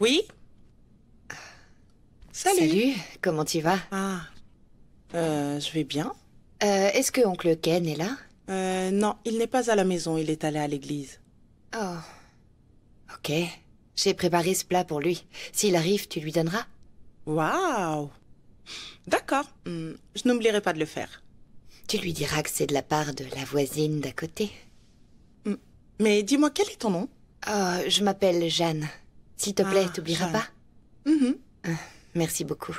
Oui Salut. Salut, comment tu vas Ah, euh, je vais bien. Euh, est-ce que oncle Ken est là euh, Non, il n'est pas à la maison, il est allé à l'église. Oh, ok. J'ai préparé ce plat pour lui. S'il arrive, tu lui donneras Waouh D'accord, hmm, je n'oublierai pas de le faire. Tu lui diras que c'est de la part de la voisine d'à côté. Hmm, mais dis-moi, quel est ton nom oh, Je m'appelle Jeanne. S'il te plaît, ah, t'oublieras pas mm-hmm. ah, Merci beaucoup.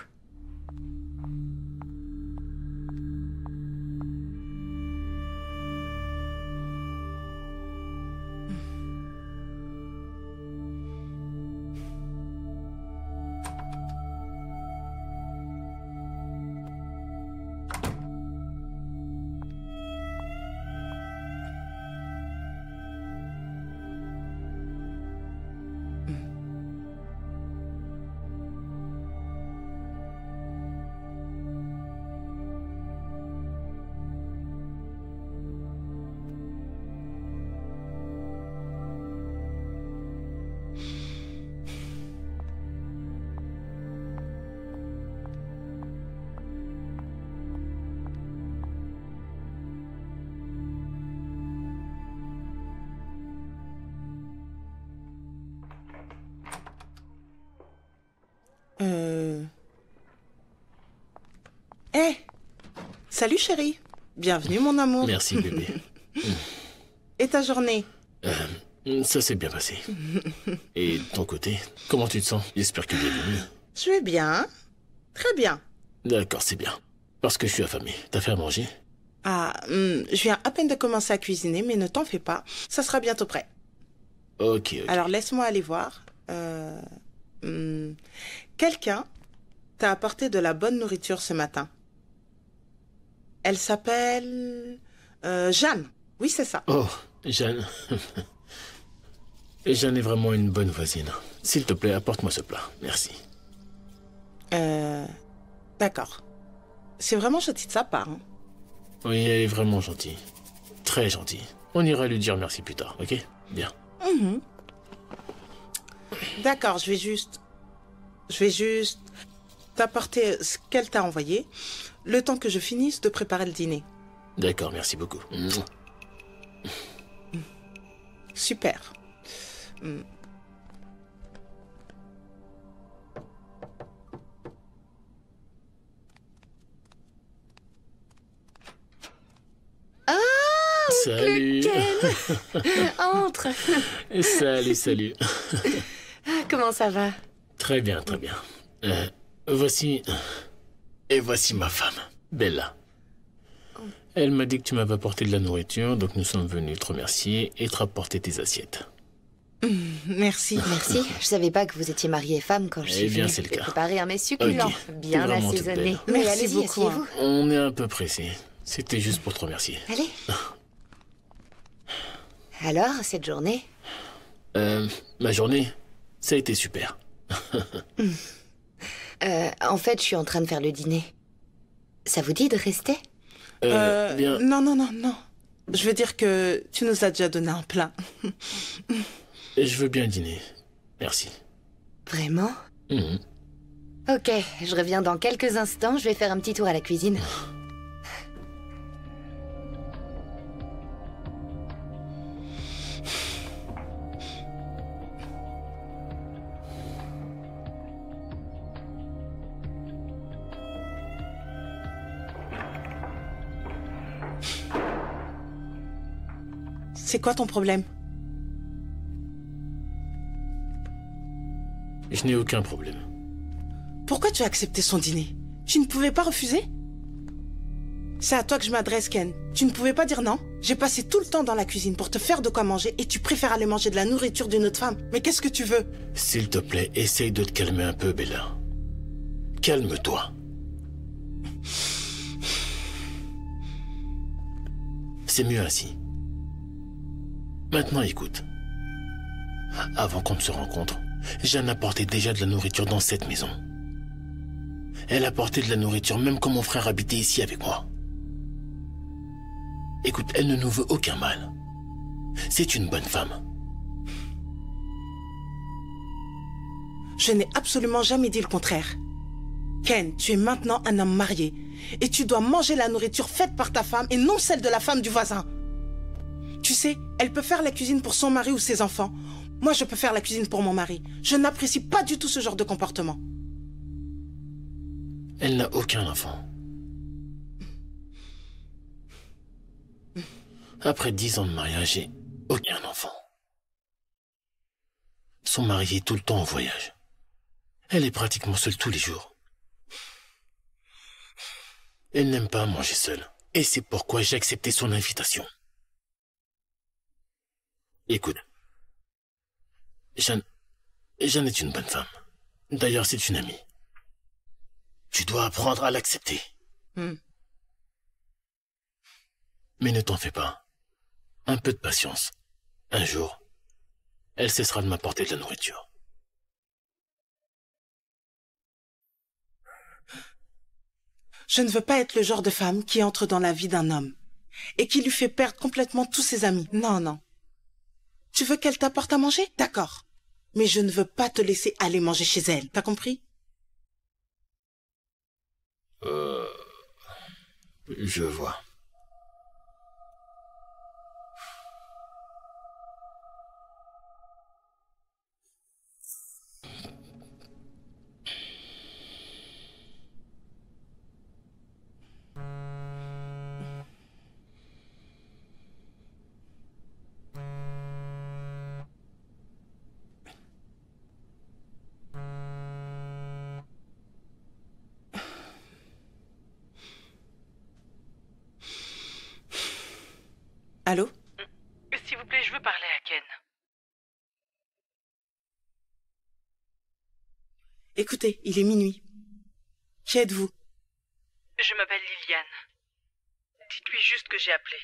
Salut chérie. Bienvenue mon amour. Merci bébé. Et ta journée euh, Ça s'est bien passé. Et de ton côté, comment tu te sens J'espère que tu es bien. Je vais bien. Très bien. D'accord, c'est bien. Parce que je suis affamée. T'as fait à manger Ah, hum, je viens à peine de commencer à cuisiner, mais ne t'en fais pas. Ça sera bientôt prêt. Ok. Alors laisse-moi aller voir. Euh, hum, quelqu'un t'a apporté de la bonne nourriture ce matin. Elle s'appelle euh, Jeanne. Oui, c'est ça. Oh, Jeanne. Jeanne est vraiment une bonne voisine. S'il te plaît, apporte-moi ce plat. Merci. Euh, d'accord. C'est vraiment gentil de sa part. Hein. Oui, elle est vraiment gentille. Très gentille. On ira lui dire merci plus tard, ok Bien. Mm-hmm. D'accord, je vais juste... Je vais juste t'apporter ce qu'elle t'a envoyé le temps que je finisse de préparer le dîner. D'accord, merci beaucoup. Super. Ah Salut Entre Salut, salut ah, Comment ça va Très bien, très bien. Euh, voici et voici ma femme, Bella. Elle m'a dit que tu m'avais apporté de la nourriture, donc nous sommes venus te remercier et te rapporter tes assiettes. merci. Merci. Je savais pas que vous étiez marié et femme quand je eh suis eh bien, préparer un mets succulent, bien assaisonné. Mais merci allez beaucoup. Hein. On est un peu pressé. C'était juste pour te remercier. Allez. Alors, cette journée euh, Ma journée, ça a été super. Euh, en fait, je suis en train de faire le dîner. Ça vous dit de rester euh, euh Non, non, non, non. Je veux dire que tu nous as déjà donné un plat. je veux bien dîner. Merci. Vraiment mhm. Ok, je reviens dans quelques instants. Je vais faire un petit tour à la cuisine. Ah. C'est quoi ton problème Je n'ai aucun problème. Pourquoi tu as accepté son dîner Tu ne pouvais pas refuser C'est à toi que je m'adresse, Ken. Tu ne pouvais pas dire non J'ai passé tout le temps dans la cuisine pour te faire de quoi manger et tu préfères aller manger de la nourriture d'une autre femme. Mais qu'est-ce que tu veux S'il te plaît, essaye de te calmer un peu, Bella. Calme-toi. C'est mieux ainsi. Maintenant écoute. Avant qu'on ne se rencontre, Jeanne apportait déjà de la nourriture dans cette maison. Elle apportait de la nourriture même quand mon frère habitait ici avec moi. Écoute, elle ne nous veut aucun mal. C'est une bonne femme. Je n'ai absolument jamais dit le contraire. Ken, tu es maintenant un homme marié et tu dois manger la nourriture faite par ta femme et non celle de la femme du voisin. Tu sais, elle peut faire la cuisine pour son mari ou ses enfants. Moi, je peux faire la cuisine pour mon mari. Je n'apprécie pas du tout ce genre de comportement. Elle n'a aucun enfant. Après dix ans de mariage, j'ai aucun enfant. Son mari est tout le temps en voyage. Elle est pratiquement seule tous les jours. Elle n'aime pas manger seule. Et c'est pourquoi j'ai accepté son invitation. Écoute. Jeanne... Jeanne est une bonne femme. D'ailleurs, c'est une amie. Tu dois apprendre à l'accepter. Hmm. Mais ne t'en fais pas. Un peu de patience. Un jour, elle cessera de m'apporter de la nourriture. Je ne veux pas être le genre de femme qui entre dans la vie d'un homme et qui lui fait perdre complètement tous ses amis. Non, non. Tu veux qu'elle t'apporte à manger D'accord. Mais je ne veux pas te laisser aller manger chez elle, t'as compris Euh... Je vois. Écoutez, il est minuit. Qui êtes-vous Je m'appelle Liliane. Dites-lui juste que j'ai appelé.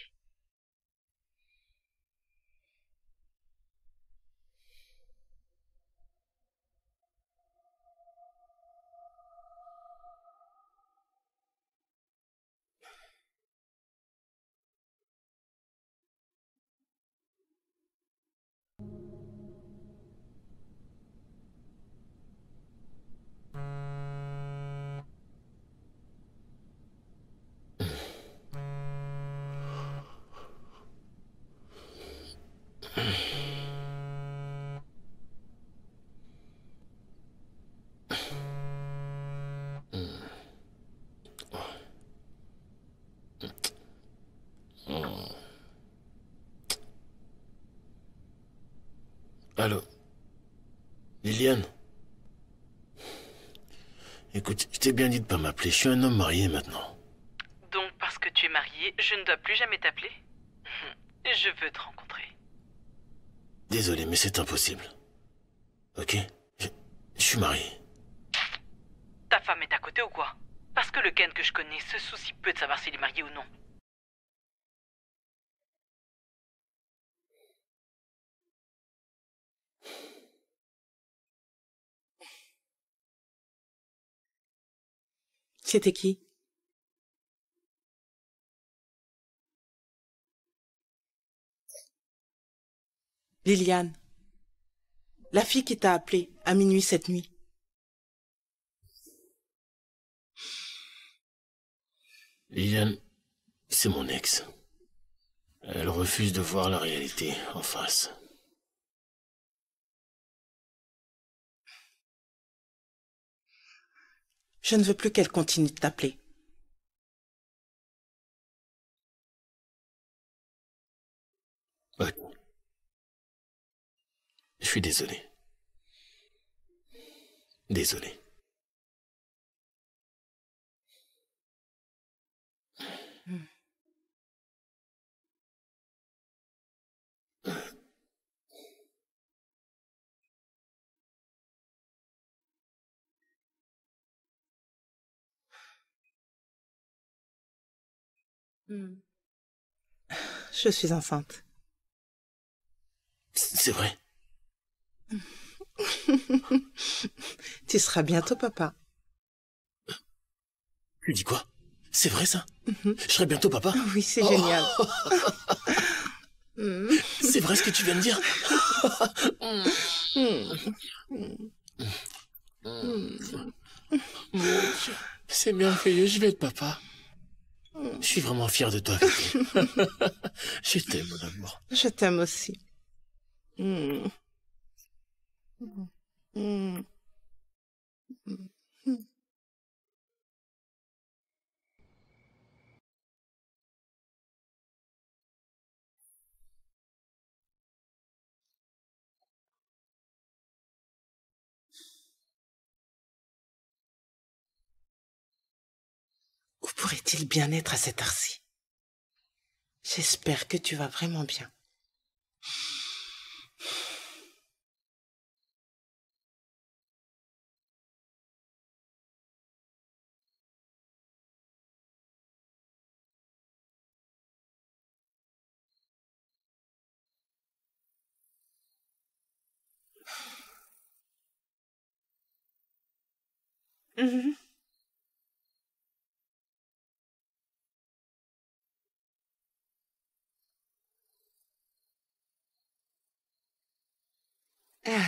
Liliane. Écoute, je t'ai bien dit de pas m'appeler. Je suis un homme marié maintenant. Donc parce que tu es marié, je ne dois plus jamais t'appeler Je veux te rencontrer. Désolé, mais c'est impossible. Ok je, je suis marié. Ta femme est à côté ou quoi Parce que le Ken que je connais se soucie peu de savoir s'il est marié ou non. C'était qui Liliane. La fille qui t'a appelée à minuit cette nuit. Liliane, c'est mon ex. Elle refuse de voir la réalité en face. Je ne veux plus qu'elle continue de t'appeler. Je suis désolé. Désolé. Hmm. Je suis enceinte. C'est vrai. tu seras bientôt papa. Tu dis quoi C'est vrai ça mhm. Je serai bientôt papa Oui, c'est génial. Oh. Hmm. c'est vrai ce que tu viens de dire hmm. C'est merveilleux, je vais être papa. Je suis vraiment fier de toi. je t'aime, mon amour. Je t'aime aussi. Hmm. Mm. Hmm. pourrait-il bien être à cette heure J'espère que tu vas vraiment bien. Mm-hmm. Mm-hmm.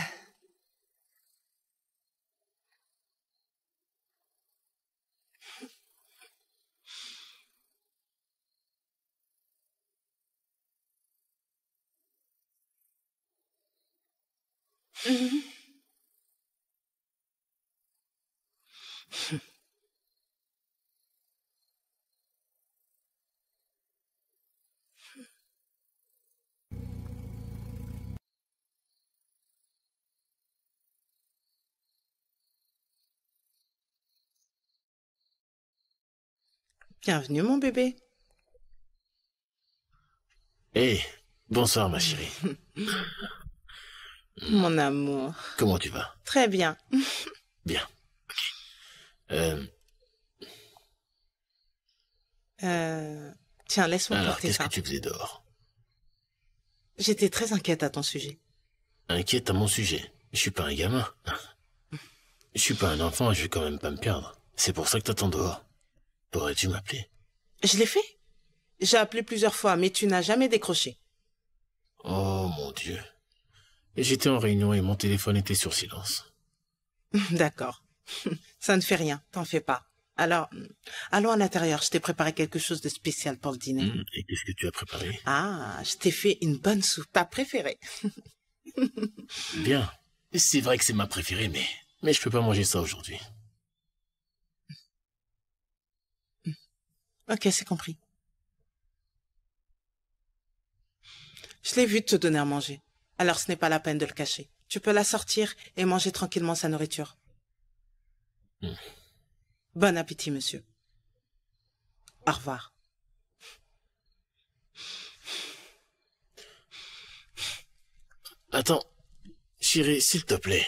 Bienvenue, mon bébé. Hé, eh, bonsoir, ma chérie. mon amour. Comment tu vas Très bien. bien. Euh, euh... Tiens, laisse-moi Alors, qu'est-ce que tu faisais dehors J'étais très inquiète à ton sujet. Inquiète à mon sujet Je suis pas un gamin. Je suis pas un enfant et je vais quand même pas me perdre. C'est pour ça que t'attends dehors. Pourrais-tu m'appeler Je l'ai fait. J'ai appelé plusieurs fois, mais tu n'as jamais décroché. Oh mon Dieu. J'étais en réunion et mon téléphone était sur silence. D'accord. Ça ne fait rien, t'en fais pas. Alors, allons à l'intérieur, je t'ai préparé quelque chose de spécial pour le dîner. Hmm, et qu'est-ce que tu as préparé Ah, je t'ai fait une bonne soupe, ta préférée. Bien. C'est vrai que c'est ma préférée, mais, mais je peux pas manger ça aujourd'hui. Ok, c'est compris. Je l'ai vu te donner à manger. Alors ce n'est pas la peine de le cacher. Tu peux la sortir et manger tranquillement sa nourriture. Hmm. Bon appétit, monsieur. Au revoir. Attends, chérie, s'il te plaît.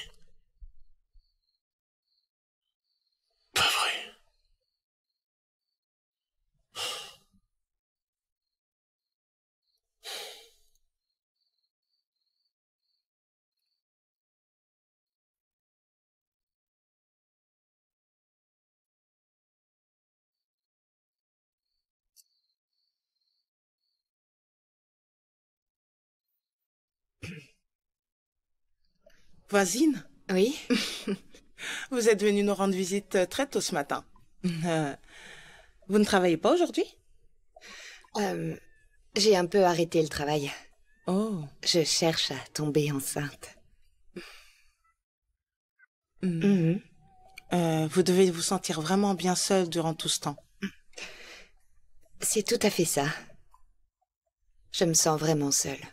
Voisine Oui. Vous êtes venue nous rendre visite très tôt ce matin. vous ne travaillez pas aujourd'hui euh, J'ai un peu arrêté le travail. Oh. Je cherche à tomber enceinte. Hmm. Mm-hmm. Euh, vous devez vous sentir vraiment bien seule durant tout ce temps. C'est tout à fait ça. Je me sens vraiment seule.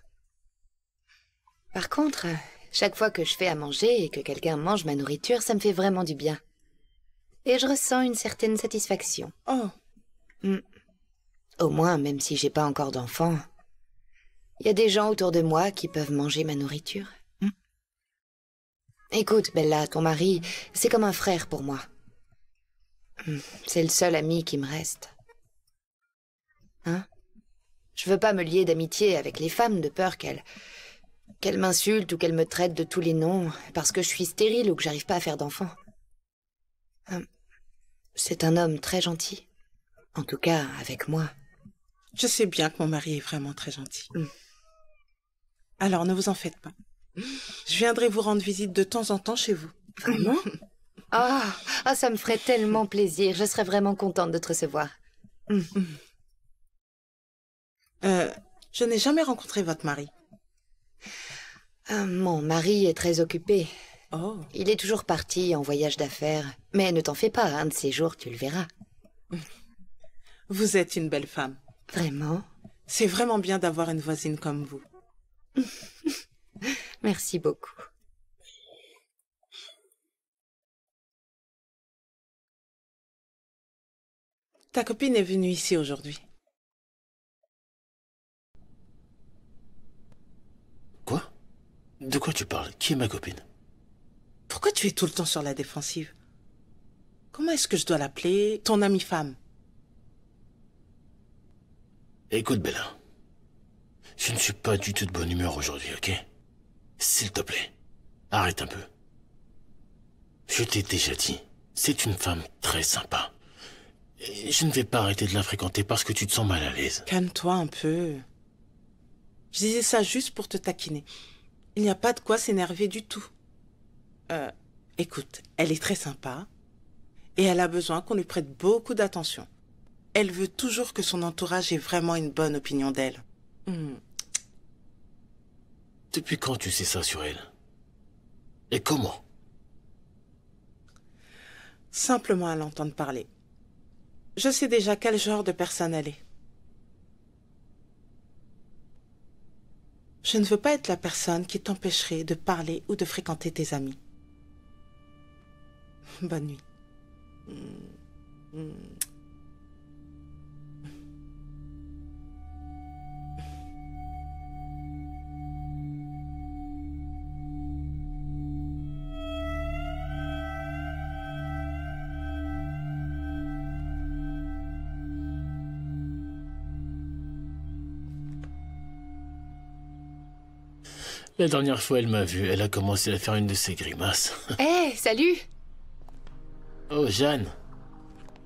Par contre, chaque fois que je fais à manger et que quelqu'un mange ma nourriture, ça me fait vraiment du bien. Et je ressens une certaine satisfaction. Oh. Hmm. Au moins, même si j'ai pas encore d'enfant, il y a des gens autour de moi qui peuvent manger ma nourriture. Hmm. Écoute, Bella, ton mari, c'est comme un frère pour moi. Hmm. C'est le seul ami qui me reste. Hein Je veux pas me lier d'amitié avec les femmes de peur qu'elles qu'elle m'insulte ou qu'elle me traite de tous les noms, parce que je suis stérile ou que j'arrive pas à faire d'enfant. Hum, c'est un homme très gentil. En tout cas, avec moi. Je sais bien que mon mari est vraiment très gentil. Hum. Alors ne vous en faites pas. Je viendrai vous rendre visite de temps en temps chez vous. Vraiment ah, ah, ça me ferait tellement plaisir. Je serais vraiment contente de te recevoir. Hum. Euh, je n'ai jamais rencontré votre mari. Ah, mon mari est très occupé. Oh. Il est toujours parti en voyage d'affaires. Mais ne t'en fais pas, un de ces jours, tu le verras. Vous êtes une belle femme. Vraiment C'est vraiment bien d'avoir une voisine comme vous. Merci beaucoup. Ta copine est venue ici aujourd'hui. De quoi tu parles Qui est ma copine Pourquoi tu es tout le temps sur la défensive Comment est-ce que je dois l'appeler Ton amie femme Écoute, Bella. Je ne suis pas du tout de bonne humeur aujourd'hui, ok S'il te plaît, arrête un peu. Je t'ai déjà dit, c'est une femme très sympa. je ne vais pas arrêter de la fréquenter parce que tu te sens mal à l'aise. Calme-toi un peu. Je disais ça juste pour te taquiner. Il n'y a pas de quoi s'énerver du tout. Euh, écoute, elle est très sympa et elle a besoin qu'on lui prête beaucoup d'attention. Elle veut toujours que son entourage ait vraiment une bonne opinion d'elle. Hmm. Depuis quand tu sais ça sur elle Et comment Simplement à l'entendre parler. Je sais déjà quel genre de personne elle est. Je ne veux pas être la personne qui t'empêcherait de parler ou de fréquenter tes amis. Bonne nuit. Mm, mm. La dernière fois, elle m'a vu. Elle a commencé à faire une de ses grimaces. Hé, eh, salut Oh, Jeanne.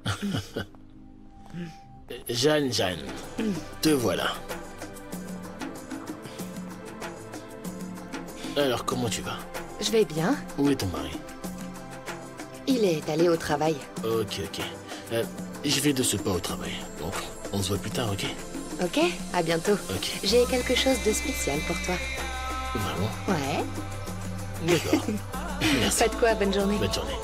Jeanne, Jeanne. Te voilà. Alors, comment tu vas Je vais bien. Où est ton mari Il est allé au travail. Ok, ok. Euh, je vais de ce pas au travail. Bon, on se voit plus tard, ok Ok, à bientôt. J'ai quelque chose de spécial pour toi. Vraiment Ouais. D'accord. Merci. Pas quoi, bonne journée. Bonne journée.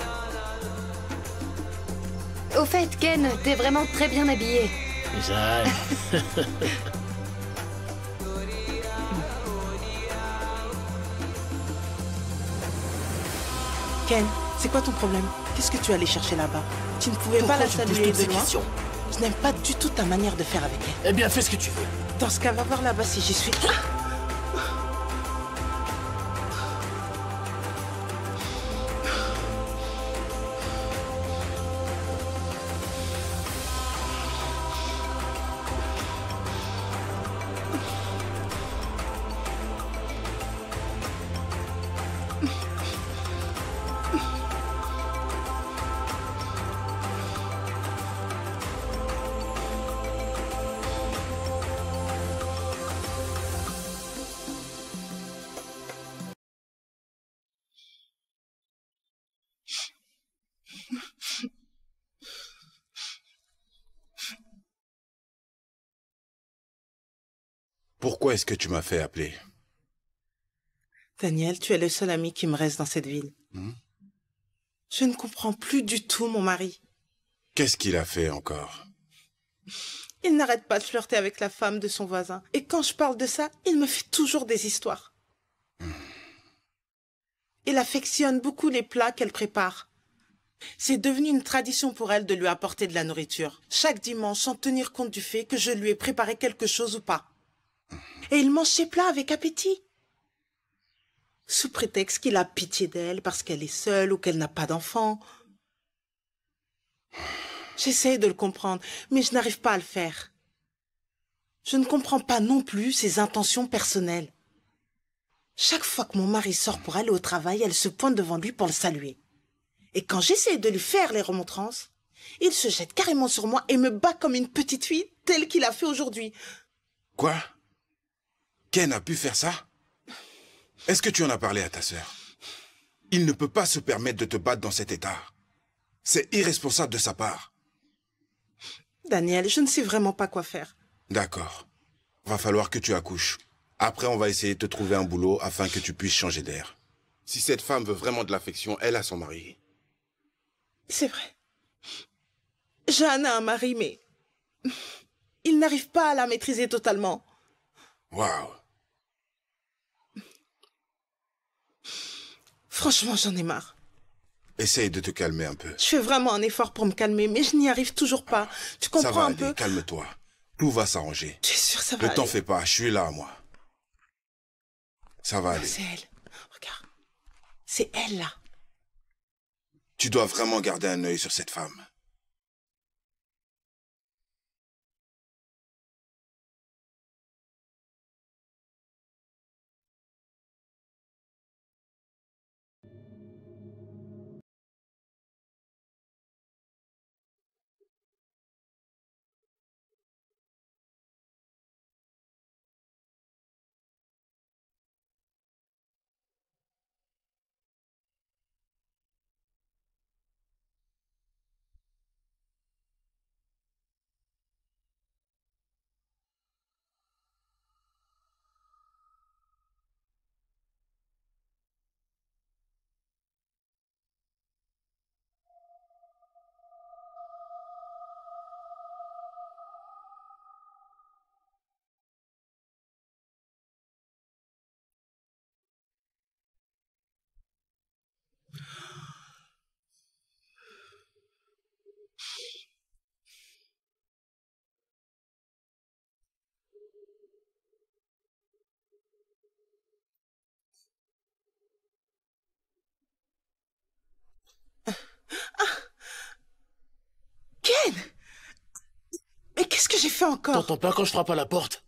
Au fait, Ken, t'es vraiment très bien habillé. J'aime. Ken, c'est quoi ton problème Qu'est-ce que tu allais chercher là-bas Tu ne pouvais pas la saluer de loin Je n'aime pas du tout ta manière de faire avec elle. Eh bien, fais ce que tu veux. Dans ce cas, va voir là-bas si j'y suis. Ah Pourquoi est-ce que tu m'as fait appeler Daniel, tu es le seul ami qui me reste dans cette ville. Hmm je ne comprends plus du tout mon mari. Qu'est-ce qu'il a fait encore Il n'arrête pas de flirter avec la femme de son voisin. Et quand je parle de ça, il me fait toujours des histoires. Hmm. Il affectionne beaucoup les plats qu'elle prépare. C'est devenu une tradition pour elle de lui apporter de la nourriture, chaque dimanche sans tenir compte du fait que je lui ai préparé quelque chose ou pas et il mange ses plats avec appétit. Sous prétexte qu'il a pitié d'elle parce qu'elle est seule ou qu'elle n'a pas d'enfant. J'essaie de le comprendre, mais je n'arrive pas à le faire. Je ne comprends pas non plus ses intentions personnelles. Chaque fois que mon mari sort pour aller au travail, elle se pointe devant lui pour le saluer. Et quand j'essaie de lui faire les remontrances, il se jette carrément sur moi et me bat comme une petite fille telle qu'il a fait aujourd'hui. Quoi Ken a pu faire ça Est-ce que tu en as parlé à ta sœur Il ne peut pas se permettre de te battre dans cet état. C'est irresponsable de sa part. Daniel, je ne sais vraiment pas quoi faire. D'accord. Va falloir que tu accouches. Après, on va essayer de te trouver un boulot afin que tu puisses changer d'air. Si cette femme veut vraiment de l'affection, elle a son mari. C'est vrai. Jeanne a un mari, mais... Il n'arrive pas à la maîtriser totalement. Waouh Franchement, j'en ai marre. Essaye de te calmer un peu. Je fais vraiment un effort pour me calmer, mais je n'y arrive toujours pas. Tu comprends ça va un peu Calme-toi. Tout va s'arranger. Tu es sûr ça va Ne t'en fais pas, je suis là, moi. Ça va ah, aller. C'est elle. Regarde. C'est elle, là. Tu dois vraiment garder un œil sur cette femme. Ken Mais qu'est-ce que j'ai fait encore T'entends pas quand je frappe à la porte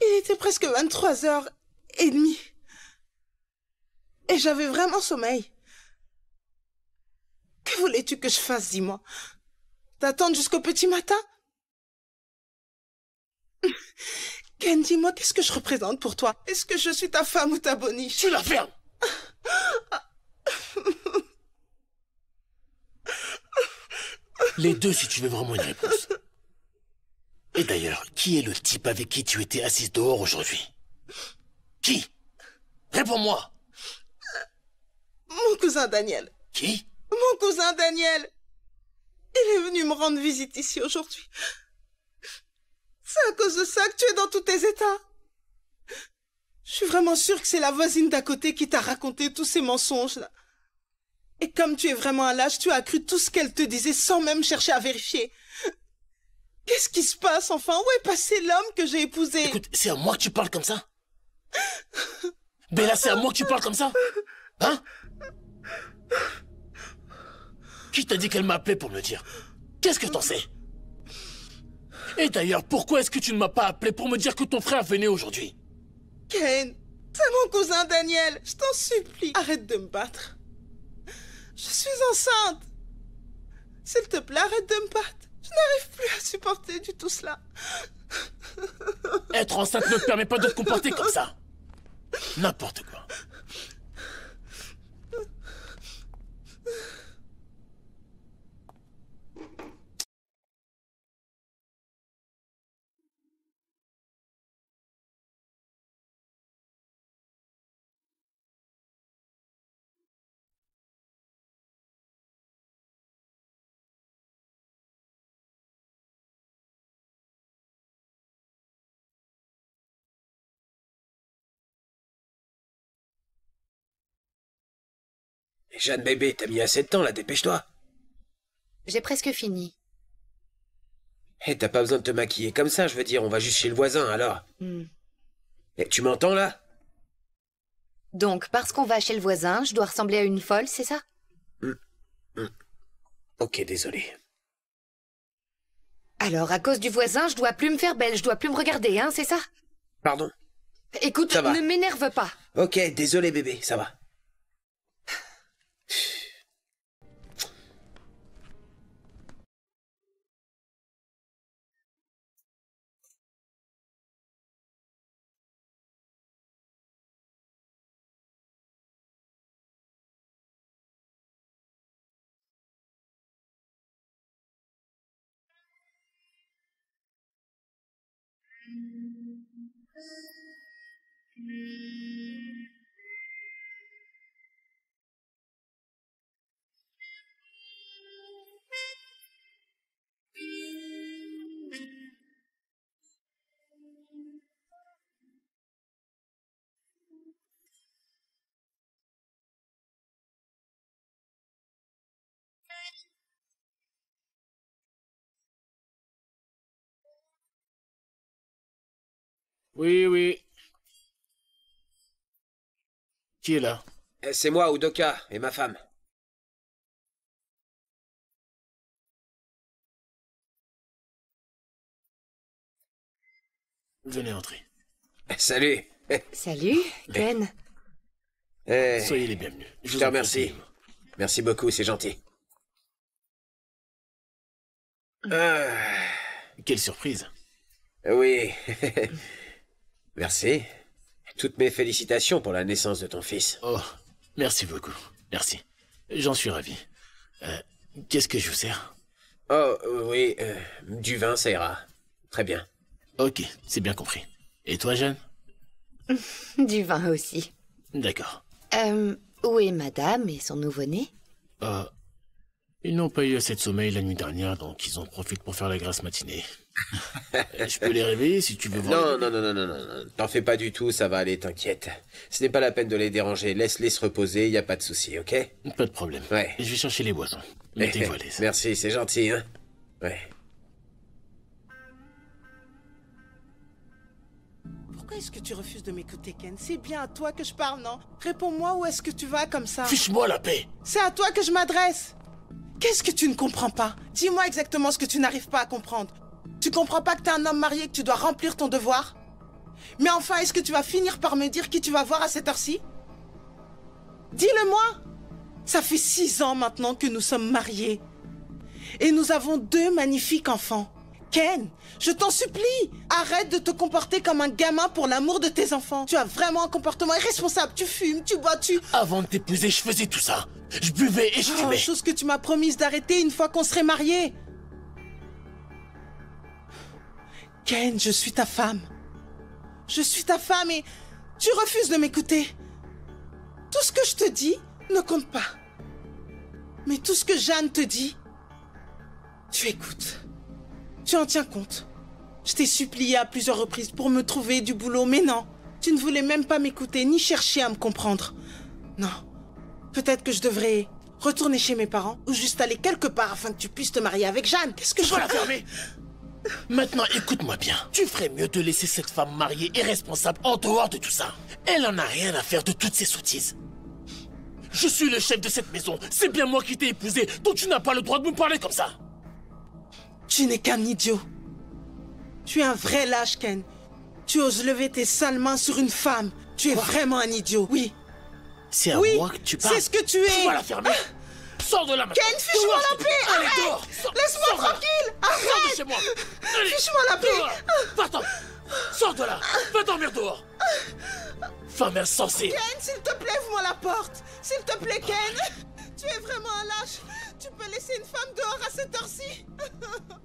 Il était presque 23h30. Et j'avais vraiment sommeil voulais-tu que je fasse, dis-moi T'attendre jusqu'au petit matin Ken, dis-moi, qu'est-ce que je représente pour toi Est-ce que je suis ta femme ou ta bonnie Tu la fermes Les deux, si tu veux vraiment une réponse. Et d'ailleurs, qui est le type avec qui tu étais assise dehors aujourd'hui Qui Réponds-moi Mon cousin Daniel. Qui mon cousin Daniel Il est venu me rendre visite ici aujourd'hui. C'est à cause de ça que tu es dans tous tes états. Je suis vraiment sûre que c'est la voisine d'à côté qui t'a raconté tous ces mensonges là. Et comme tu es vraiment à l'âge, tu as cru tout ce qu'elle te disait sans même chercher à vérifier. Qu'est-ce qui se passe enfin Où est passé l'homme que j'ai épousé Écoute, c'est à moi que tu parles comme ça Bella, c'est à moi que tu parles comme ça Hein qui t'a dit qu'elle m'a appelé pour me dire Qu'est-ce que t'en sais Et d'ailleurs, pourquoi est-ce que tu ne m'as pas appelé pour me dire que ton frère venait aujourd'hui Ken, c'est mon cousin Daniel, je t'en supplie, arrête de me battre. Je suis enceinte. S'il te plaît, arrête de me battre. Je n'arrive plus à supporter du tout cela. Être enceinte ne te permet pas de te comporter comme ça. N'importe quoi. Jeanne bébé, t'as mis assez de temps là, dépêche-toi. J'ai presque fini. Et eh, t'as pas besoin de te maquiller comme ça, je veux dire, on va juste chez le voisin alors. Hmm. Et eh, tu m'entends là Donc, parce qu'on va chez le voisin, je dois ressembler à une folle, c'est ça hmm. Hmm. Ok, désolé. Alors, à cause du voisin, je dois plus me faire belle, je dois plus me regarder, hein, c'est ça Pardon Écoute, ne m'énerve pas. Ok, désolé bébé, ça va. Hmm. Oui, oui. Qui est là euh, C'est moi, Udoka, et ma femme. Venez entrer. Salut. Salut, Ken. Eh, eh. Soyez les bienvenus. Je, te remercie. Merci beaucoup, c'est gentil. Ah. Quelle surprise. Euh, oui. Merci. Toutes mes félicitations pour la naissance de ton fils. Oh, merci beaucoup. Merci. J'en suis ravi. Euh, qu'est-ce que je vous sers Oh, oui, euh, du vin, ça ira. Très bien. Ok, c'est bien compris. Et toi, Jeanne Du vin aussi. D'accord. Euh, où est madame et son nouveau-né euh, ils n'ont pas eu assez de sommeil la nuit dernière, donc ils en profitent pour faire la grasse matinée. Je peux les réveiller si tu veux. voir... non, non, non, non, non, non. T'en fais pas du tout, ça va aller, t'inquiète. Ce n'est pas la peine de les déranger. Laisse-les se reposer, y'a a pas de souci, ok Pas de problème. Ouais. Je vais chercher les boissons. Mais Merci, c'est gentil, hein Ouais. Pourquoi est-ce que tu refuses de m'écouter, Ken C'est bien à toi que je parle, non Réponds-moi où est-ce que tu vas comme ça Fiche-moi la paix C'est à toi que je m'adresse Qu'est-ce que tu ne comprends pas Dis-moi exactement ce que tu n'arrives pas à comprendre. Tu comprends pas que t'es un homme marié et que tu dois remplir ton devoir Mais enfin, est-ce que tu vas finir par me dire qui tu vas voir à cette heure-ci Dis-le-moi Ça fait six ans maintenant que nous sommes mariés. Et nous avons deux magnifiques enfants. Ken, je t'en supplie, arrête de te comporter comme un gamin pour l'amour de tes enfants. Tu as vraiment un comportement irresponsable. Tu fumes, tu bois, tu... Avant de t'épouser, je faisais tout ça. Je buvais et je oh, chose que tu m'as promise d'arrêter une fois qu'on serait mariés. Ken, je suis ta femme. Je suis ta femme et tu refuses de m'écouter. Tout ce que je te dis ne compte pas. Mais tout ce que Jeanne te dit, tu écoutes. Tu en tiens compte. Je t'ai supplié à plusieurs reprises pour me trouver du boulot, mais non. Tu ne voulais même pas m'écouter ni chercher à me comprendre. Non. Peut-être que je devrais retourner chez mes parents ou juste aller quelque part afin que tu puisses te marier avec Jeanne. Qu'est-ce que je... vais la fermer Maintenant, écoute-moi bien. Tu ferais mieux de laisser cette femme mariée et responsable en dehors de tout ça. Elle en a rien à faire de toutes ces sottises. Je suis le chef de cette maison. C'est bien moi qui t'ai épousé, donc tu n'as pas le droit de me parler comme ça. Tu n'es qu'un idiot. Tu es un vrai lâche, Ken. Tu oses lever tes sales mains sur une femme. Tu es vraiment un idiot, oui. C'est à moi que tu parles. C'est ce que tu es. vas la fermer. Ah Sors de là maintenant Ken, fiche-moi la paix Arrête Laisse-moi tranquille Arrête Sors de chez moi Fiche-moi la paix Va-t'en Sors de là Va dormir dehors Femme insensée Ken, s'il te plaît, ouvre-moi la porte S'il te plaît, Ken Tu es vraiment un lâche Tu peux laisser une femme dehors à cette heure-ci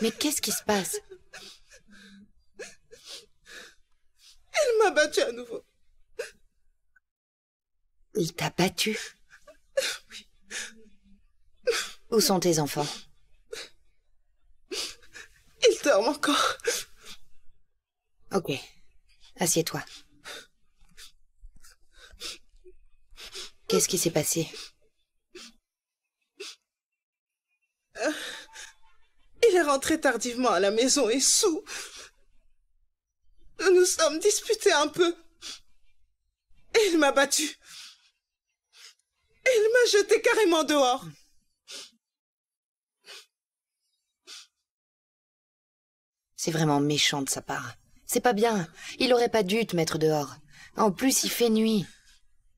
Mais qu'est-ce qui se passe Elle m'a battu à nouveau. Il t'a battu Oui. Où sont tes enfants Ils dorment encore. Ok. Assieds-toi. Qu'est-ce qui s'est passé très tardivement à la maison et sous. Nous sommes disputés un peu. Et il m'a battu. Et il m'a jeté carrément dehors. C'est vraiment méchant de sa part. C'est pas bien. Il aurait pas dû te mettre dehors. En plus, il fait nuit.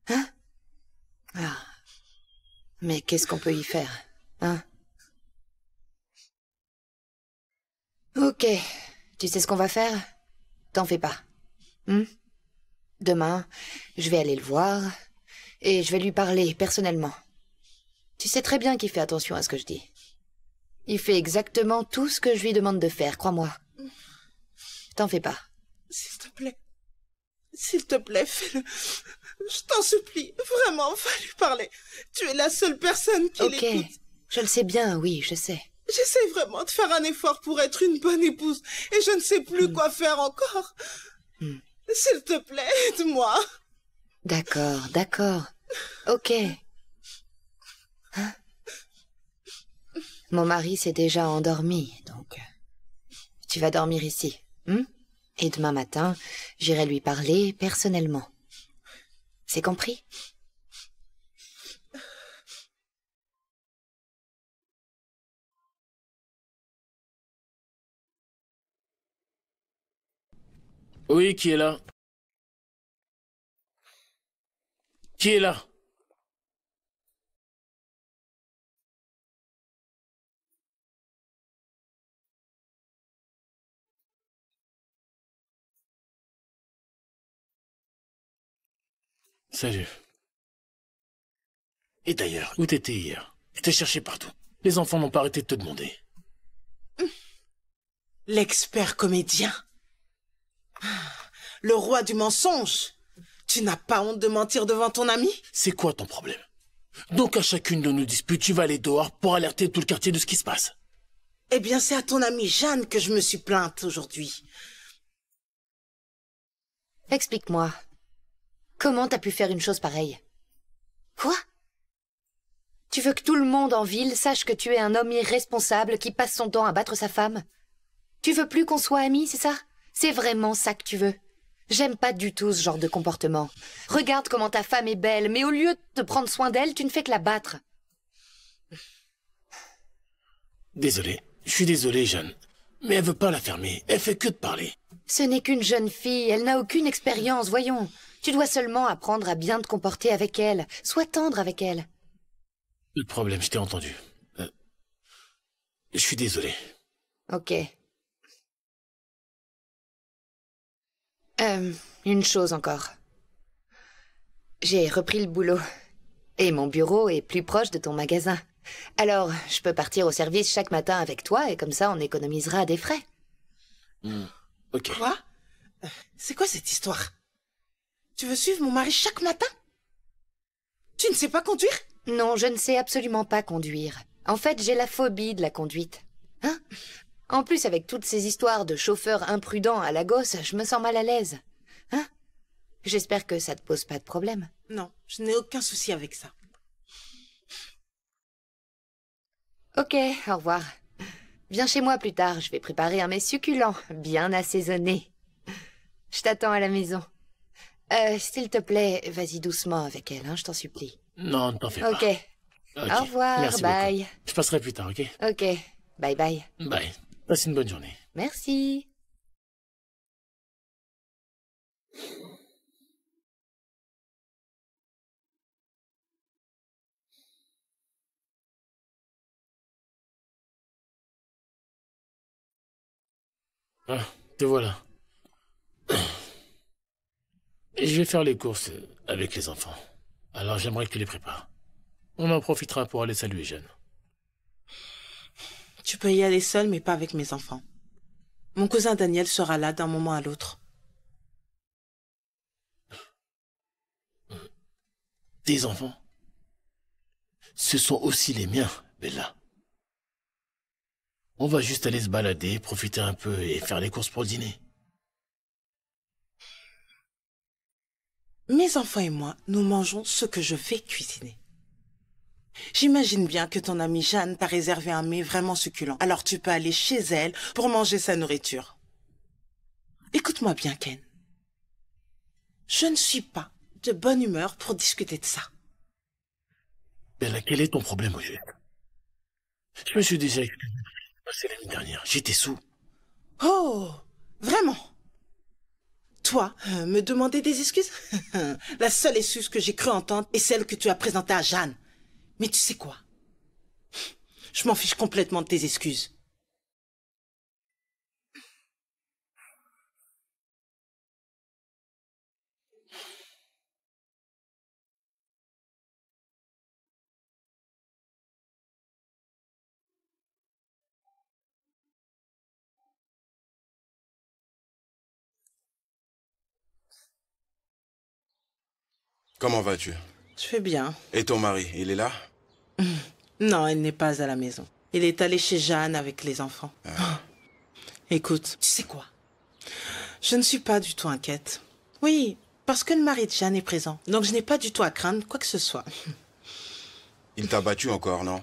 Hein Ah. Mais qu'est-ce qu'on peut y faire Hein Ok, tu sais ce qu'on va faire T'en fais pas. Hmm? Demain, je vais aller le voir et je vais lui parler personnellement. Tu sais très bien qu'il fait attention à ce que je dis. Il fait exactement tout ce que je lui demande de faire, crois-moi. T'en fais pas. S'il te plaît. S'il te plaît, fais-le. Je t'en supplie, vraiment, va lui parler. Tu es la seule personne qui l'écoute. Ok, je le sais bien, oui, je sais. J'essaie vraiment de faire un effort pour être une bonne épouse et je ne sais plus mm. quoi faire encore. Mm. S'il te plaît, aide-moi. D'accord, d'accord. Ok. Hein? Mon mari s'est déjà endormi, donc euh, tu vas dormir ici. Hmm? et demain matin, j'irai lui parler personnellement. C'est compris Oui, qui est là Qui est là Salut. Et d'ailleurs, où t'étais hier T'es cherché partout. Les enfants n'ont pas arrêté de te demander. L'expert comédien Le roi du mensonge Tu n'as pas honte de mentir devant ton ami C'est quoi ton problème Donc à chacune de nos disputes, tu vas aller dehors pour alerter tout le quartier de ce qui se passe. Eh bien, c'est à ton ami Jeanne que je me suis plainte aujourd'hui. Explique-moi. Comment t'as pu faire une chose pareille Quoi Tu veux que tout le monde en ville sache que tu es un homme irresponsable qui passe son temps à battre sa femme Tu veux plus qu'on soit amis, c'est ça c'est vraiment ça que tu veux J'aime pas du tout ce genre de comportement. Regarde comment ta femme est belle, mais au lieu de te prendre soin d'elle, tu ne fais que la battre. Désolé. Je suis désolé, Jeanne. Mais elle veut pas la fermer. Elle fait que de parler. Ce n'est qu'une jeune fille. Elle n'a aucune expérience, voyons. Tu dois seulement apprendre à bien te comporter avec elle. Sois tendre avec elle. Le problème, je t'ai entendu. Euh, je suis désolé. Ok. Euh, une chose encore. J'ai repris le boulot. Et mon bureau est plus proche de ton magasin. Alors, je peux partir au service chaque matin avec toi et comme ça on économisera des frais. Hmm, quoi C'est quoi cette histoire Tu veux suivre mon mari chaque matin Tu ne sais pas conduire Non, je ne sais absolument pas conduire. En fait, j'ai la phobie de la conduite. Hein en plus, avec toutes ces histoires de chauffeurs imprudents à la gosse, je me sens mal à l'aise. Hein J'espère que ça te pose pas de problème. Non, je n'ai aucun souci avec ça. Ok, au revoir. Viens chez moi plus tard, je vais préparer un mets succulent, bien assaisonné. Je t'attends à la maison. Euh, s'il te plaît, vas-y doucement avec elle, hein, je t'en supplie. Non, t'en fais pas. Ok. Au revoir, bye. Je passerai plus tard, ok Ok, bye bye. Bye. Passe une bonne journée. Merci. Ah, te voilà. je vais faire les courses avec les enfants. Alors j'aimerais que tu les prépares. On en profitera pour aller saluer Jeanne. Tu peux y aller seul, mais pas avec mes enfants. Mon cousin Daniel sera là d'un moment à l'autre. Tes enfants Ce sont aussi les miens, Bella. On va juste aller se balader, profiter un peu et faire les courses pour le dîner. Mes enfants et moi, nous mangeons ce que je fais cuisiner. J'imagine bien que ton amie Jeanne t'a réservé un mets vraiment succulent, alors tu peux aller chez elle pour manger sa nourriture. Écoute-moi bien, Ken. Je ne suis pas de bonne humeur pour discuter de ça. Bella, quel est ton problème aujourd'hui Je me suis déjà passé la dernière. J'étais sous. Oh, vraiment Toi, euh, me demander des excuses La seule excuse que j'ai cru entendre est celle que tu as présentée à Jeanne. Mais tu sais quoi Je m'en fiche complètement de tes excuses. Comment vas-tu Je vais bien. Et ton mari, il est là Non, elle n'est pas à la maison. Il est allé chez Jeanne avec les enfants. Ah. Écoute, tu sais quoi Je ne suis pas du tout inquiète. Oui, parce que le mari de Jeanne est présent. Donc je n'ai pas du tout à craindre quoi que ce soit. Il t'a battu encore, non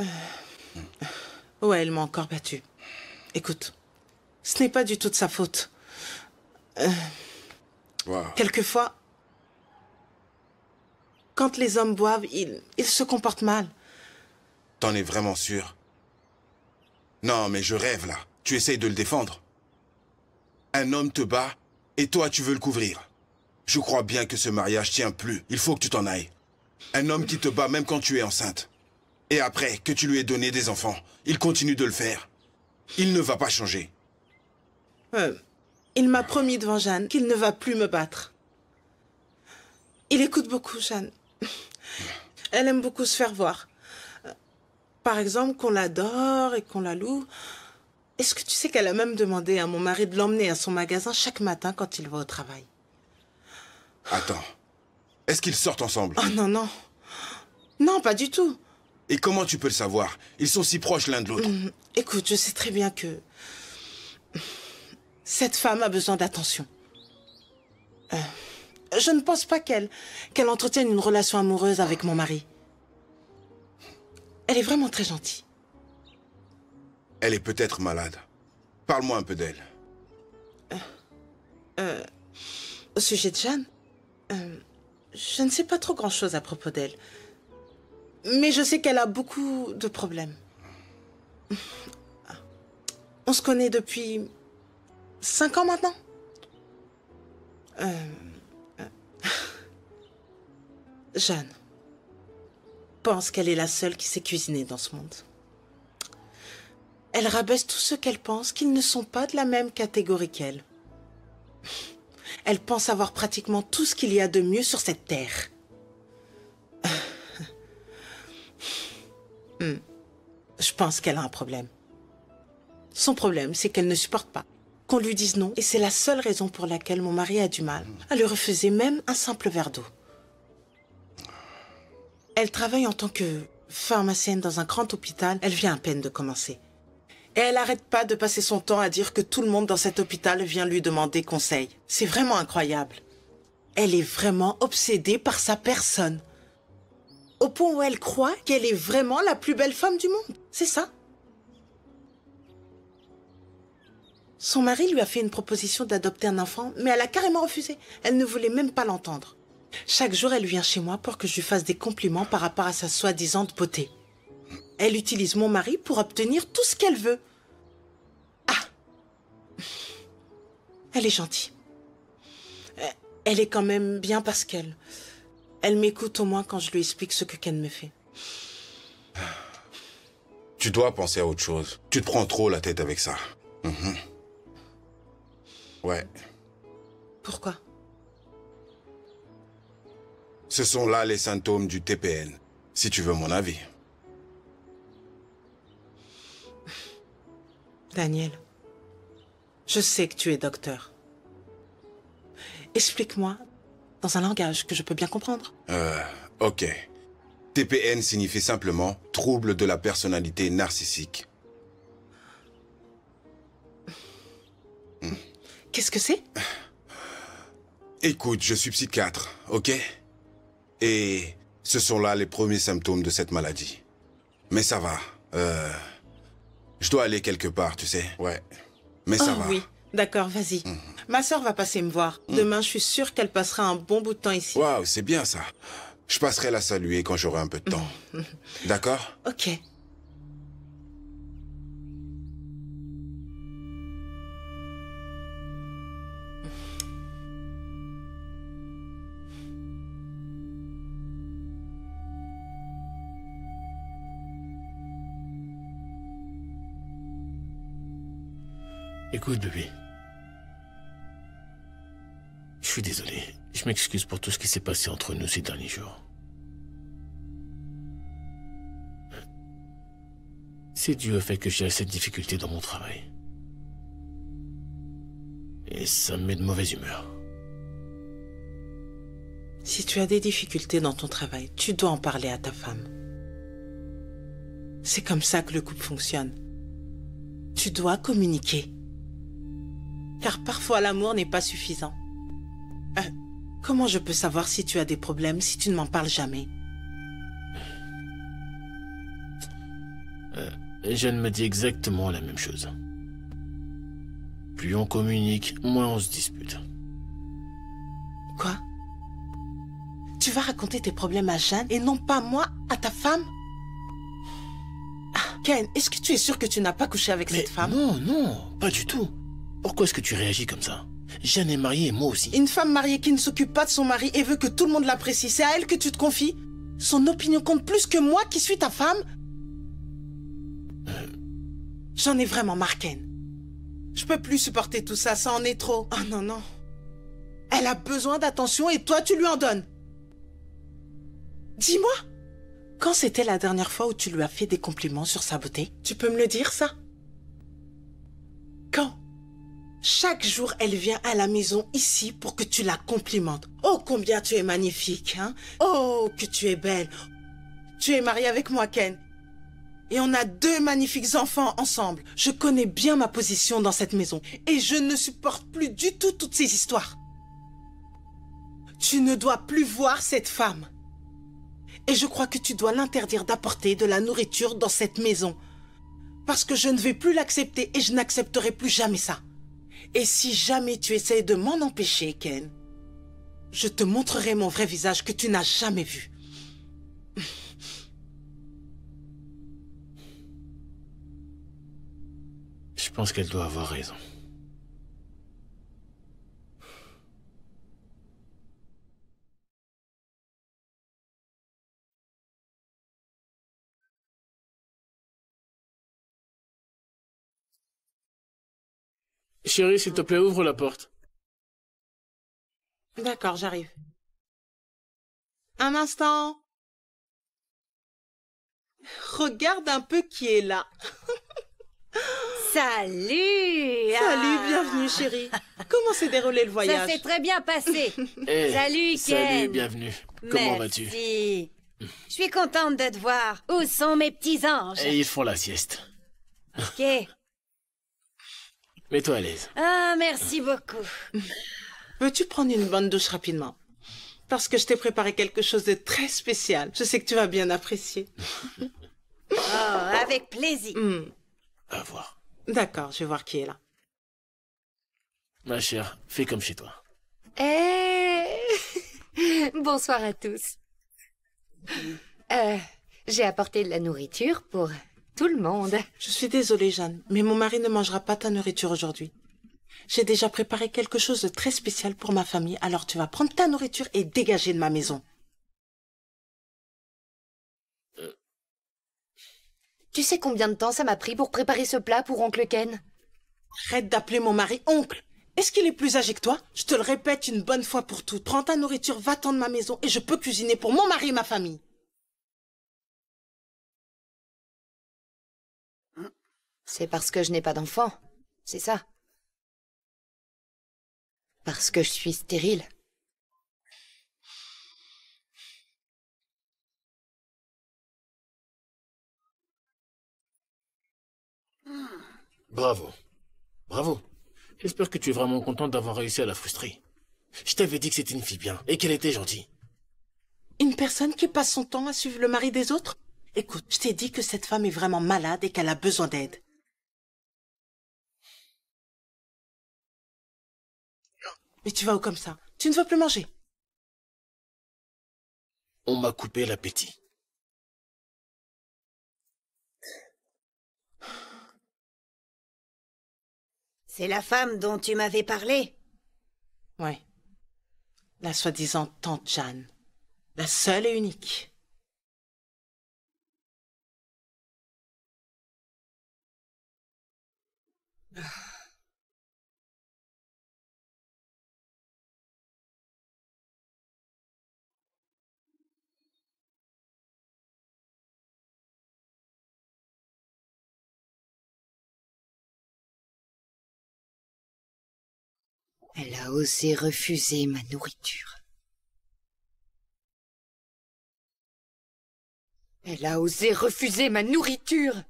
euh. Ouais, elle m'a encore battu. Écoute, ce n'est pas du tout de sa faute. Euh. Quelquefois, quand les hommes boivent, ils, ils se comportent mal. T'en es vraiment sûr Non, mais je rêve, là. Tu essayes de le défendre. Un homme te bat, et toi, tu veux le couvrir. Je crois bien que ce mariage tient plus. Il faut que tu t'en ailles. Un homme qui te bat même quand tu es enceinte. Et après que tu lui aies donné des enfants, il continue de le faire. Il ne va pas changer. Euh, il m'a promis devant Jeanne qu'il ne va plus me battre. Il écoute beaucoup, Jeanne. Elle aime beaucoup se faire voir. Euh, par exemple, qu'on l'adore et qu'on la loue. Est-ce que tu sais qu'elle a même demandé à mon mari de l'emmener à son magasin chaque matin quand il va au travail Attends. Est-ce qu'ils sortent ensemble Oh non, non. Non, pas du tout. Et comment tu peux le savoir Ils sont si proches l'un de l'autre. Mm, écoute, je sais très bien que... Cette femme a besoin d'attention. Euh, je ne pense pas qu'elle qu'elle entretienne une relation amoureuse avec mon mari. Elle est vraiment très gentille. Elle est peut-être malade. Parle-moi un peu d'elle. Euh, euh, au sujet de Jeanne, euh, je ne sais pas trop grand-chose à propos d'elle. Mais je sais qu'elle a beaucoup de problèmes. On se connaît depuis cinq ans maintenant. Euh, Jeanne pense qu'elle est la seule qui sait cuisiner dans ce monde. Elle rabaisse tous ceux qu'elle pense qu'ils ne sont pas de la même catégorie qu'elle. Elle pense avoir pratiquement tout ce qu'il y a de mieux sur cette terre. Hmm. Je pense qu'elle a un problème. Son problème, c'est qu'elle ne supporte pas qu'on lui dise non, et c'est la seule raison pour laquelle mon mari a du mal à lui refuser même un simple verre d'eau. Elle travaille en tant que pharmacienne dans un grand hôpital. Elle vient à peine de commencer. Et elle n'arrête pas de passer son temps à dire que tout le monde dans cet hôpital vient lui demander conseil. C'est vraiment incroyable. Elle est vraiment obsédée par sa personne. Au point où elle croit qu'elle est vraiment la plus belle femme du monde. C'est ça. Son mari lui a fait une proposition d'adopter un enfant, mais elle a carrément refusé. Elle ne voulait même pas l'entendre. Chaque jour, elle vient chez moi pour que je lui fasse des compliments par rapport à sa soi disant beauté. Elle utilise mon mari pour obtenir tout ce qu'elle veut. Ah Elle est gentille. Euh, elle est quand même bien parce qu'elle... Elle m'écoute au moins quand je lui explique ce que Ken me fait. Tu dois penser à autre chose. Tu te prends trop la tête avec ça. Mhm. Ouais. Pourquoi ce sont là les symptômes du TPN, si tu veux mon avis. Daniel, je sais que tu es docteur. Explique-moi dans un langage que je peux bien comprendre. Euh, ok. TPN signifie simplement trouble de la personnalité narcissique. Qu'est-ce que c'est Écoute, je suis psychiatre, ok et ce sont là les premiers symptômes de cette maladie. Mais ça va. Euh, je dois aller quelque part, tu sais. Ouais. Mais ça ah va. Oui, d'accord, vas-y. Mm. Ma soeur va passer me voir. Mm. Demain, je suis sûre qu'elle passera un bon bout de temps ici. Waouh, c'est bien ça. Je passerai la saluer quand j'aurai un peu de temps. Mm. D'accord Ok. Écoute, bébé. Je suis désolé. Je m'excuse pour tout ce qui s'est passé entre nous ces derniers jours. C'est dû au fait que j'ai assez de difficultés dans mon travail. Et ça me met de mauvaise humeur. Si tu as des difficultés dans ton travail, tu dois en parler à ta femme. C'est comme ça que le couple fonctionne. Tu dois communiquer car parfois l'amour n'est pas suffisant. Euh, comment je peux savoir si tu as des problèmes si tu ne m'en parles jamais euh, Jeanne me dit exactement la même chose. Plus on communique, moins on se dispute. Quoi Tu vas raconter tes problèmes à Jeanne et non pas moi à ta femme ah, Ken, est-ce que tu es sûr que tu n'as pas couché avec cette femme Non, non, pas du tout. Pourquoi est-ce que tu réagis comme ça Jeanne est mariée et moi aussi. Une femme mariée qui ne s'occupe pas de son mari et veut que tout le monde l'apprécie, c'est à elle que tu te confies Son opinion compte plus que moi qui suis ta femme euh. J'en ai vraiment marre, Je peux plus supporter tout ça, ça en est trop. Oh non, non. Elle a besoin d'attention et toi, tu lui en donnes. Dis-moi, quand c'était la dernière fois où tu lui as fait des compliments sur sa beauté Tu peux me le dire, ça Quand chaque jour, elle vient à la maison ici pour que tu la complimentes. Oh, combien tu es magnifique, hein Oh, que tu es belle. Tu es mariée avec moi, Ken. Et on a deux magnifiques enfants ensemble. Je connais bien ma position dans cette maison. Et je ne supporte plus du tout toutes ces histoires. Tu ne dois plus voir cette femme. Et je crois que tu dois l'interdire d'apporter de la nourriture dans cette maison. Parce que je ne vais plus l'accepter et je n'accepterai plus jamais ça. Et si jamais tu essayes de m'en empêcher, Ken, je te montrerai mon vrai visage que tu n'as jamais vu. Je pense qu'elle doit avoir raison. Chérie, s'il te plaît, ouvre la porte. D'accord, j'arrive. Un instant. Regarde un peu qui est là. Salut Salut, ah. bienvenue chérie. Comment s'est déroulé le voyage Ça s'est très bien passé. Eh, salut Ken. Salut, bienvenue. Comment vas-tu Je suis contente de te voir. Où sont mes petits anges Et eh, ils font la sieste. Ok. Mets-toi à l'aise. Ah, merci beaucoup. Veux-tu prendre une bonne douche rapidement Parce que je t'ai préparé quelque chose de très spécial. Je sais que tu vas bien apprécier. oh, avec plaisir. Hmm. À voir. D'accord, je vais voir qui est là. Ma chère, fais comme chez toi. Eh Bonsoir à tous. Euh, j'ai apporté de la nourriture pour tout le monde. Je suis désolée, Jeanne, mais mon mari ne mangera pas ta nourriture aujourd'hui. J'ai déjà préparé quelque chose de très spécial pour ma famille, alors tu vas prendre ta nourriture et dégager de ma maison. Euh. Tu sais combien de temps ça m'a pris pour préparer ce plat pour oncle Ken Arrête d'appeler mon mari oncle. Est-ce qu'il est plus âgé que toi Je te le répète une bonne fois pour toutes. Prends ta nourriture, va-t'en de ma maison et je peux cuisiner pour mon mari et ma famille. C'est parce que je n'ai pas d'enfant, c'est ça Parce que je suis stérile. Bravo. Bravo. J'espère que tu es vraiment contente d'avoir réussi à la frustrer. Je t'avais dit que c'était une fille bien et qu'elle était gentille. Une personne qui passe son temps à suivre le mari des autres Écoute, je t'ai dit que cette femme est vraiment malade et qu'elle a besoin d'aide. Mais tu vas où comme ça Tu ne veux plus manger On m'a coupé l'appétit. C'est la femme dont tu m'avais parlé Oui. La soi-disant tante Jeanne. La seule et unique. Ah. Elle a osé refuser ma nourriture. Elle a osé refuser ma nourriture.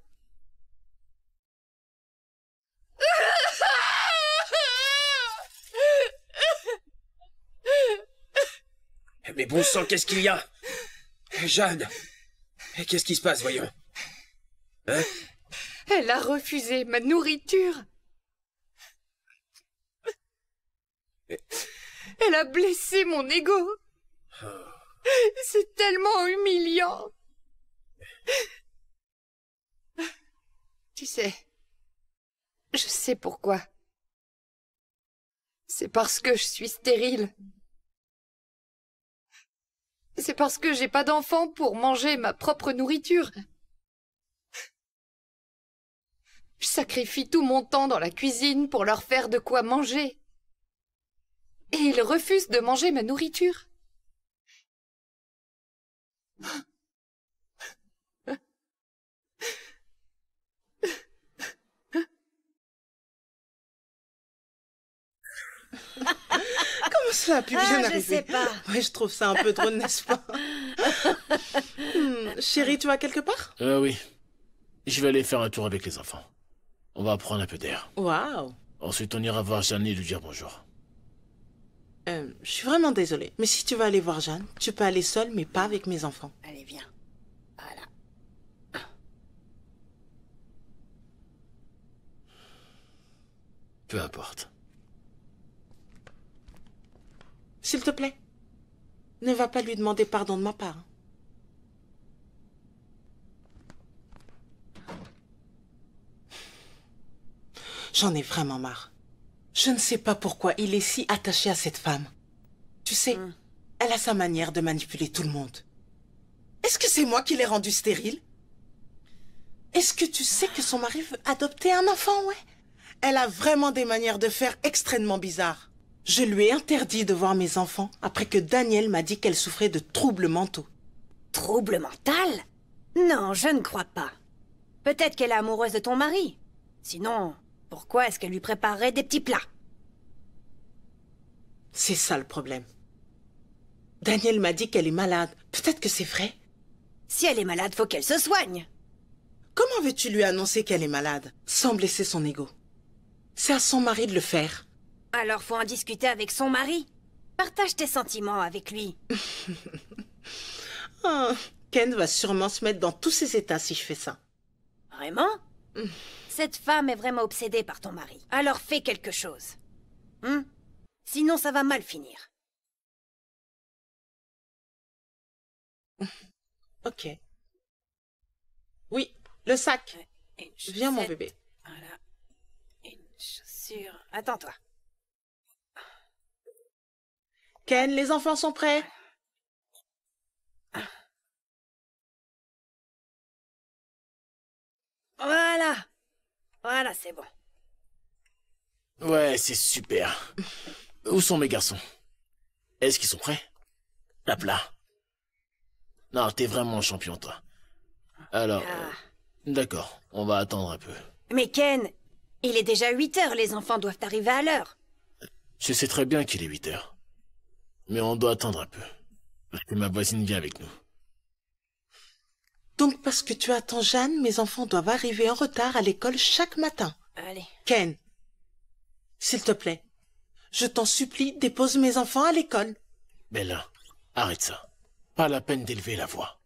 Mais bon sang, qu'est-ce qu'il y a Jeanne Qu'est-ce qui se passe, voyons hein? Elle a refusé ma nourriture Elle a blessé mon ego. C'est tellement humiliant. Tu sais, je sais pourquoi. C'est parce que je suis stérile. C'est parce que j'ai pas d'enfants pour manger ma propre nourriture. Je sacrifie tout mon temps dans la cuisine pour leur faire de quoi manger et il refuse de manger ma nourriture. Comment cela a pu ah, bien arriver Je sais pas. Oui, je trouve ça un peu drôle, n'est-ce pas hmm, Chérie, tu vas quelque part Euh, oui. Je vais aller faire un tour avec les enfants. On va prendre un peu d'air. Waouh Ensuite, on ira voir Jeanne lui dire bonjour. Euh, je suis vraiment désolée, mais si tu veux aller voir Jeanne, tu peux aller seule, mais pas avec mes enfants. Allez, viens. Voilà. Peu importe. S'il te plaît, ne va pas lui demander pardon de ma part. Hein. J'en ai vraiment marre. Je ne sais pas pourquoi il est si attaché à cette femme. Tu sais, hmm. elle a sa manière de manipuler tout le monde. Est-ce que c'est moi qui l'ai rendue stérile Est-ce que tu sais que son mari veut adopter un enfant, ouais Elle a vraiment des manières de faire extrêmement bizarres. Je lui ai interdit de voir mes enfants après que Daniel m'a dit qu'elle souffrait de troubles mentaux. Troubles mentaux Non, je ne crois pas. Peut-être qu'elle est amoureuse de ton mari. Sinon, pourquoi est-ce qu'elle lui préparerait des petits plats C'est ça le problème. Daniel m'a dit qu'elle est malade. Peut-être que c'est vrai. Si elle est malade, faut qu'elle se soigne. Comment veux-tu lui annoncer qu'elle est malade sans blesser son ego C'est à son mari de le faire. Alors faut en discuter avec son mari. Partage tes sentiments avec lui. Ah, Ken va sûrement se mettre dans tous ses états si je fais ça. Vraiment hum. Cette femme est vraiment obsédée par ton mari. Alors fais quelque chose. Hein Sinon ça va mal finir. ok. Oui, le sac. Viens mon bébé. Voilà. Une chaussure. Attends-toi. Ken, les enfants sont prêts. Voilà. Ah. Voilà, c'est bon. Ouais, c'est super. Où sont mes garçons Est-ce qu'ils sont prêts la là. Non, t'es vraiment champion, toi. Alors, ah. euh, d'accord, on va attendre un peu. Mais Ken, il est déjà 8 heures, les enfants doivent arriver à l'heure. Je sais très bien qu'il est 8 heures. Mais on doit attendre un peu. Parce que ma voisine vient avec nous. Donc parce que tu attends Jeanne, mes enfants doivent arriver en retard à l'école chaque matin. Allez. Ken, s'il te plaît, je t'en supplie, dépose mes enfants à l'école. Bella, arrête ça. Pas la peine d'élever la voix.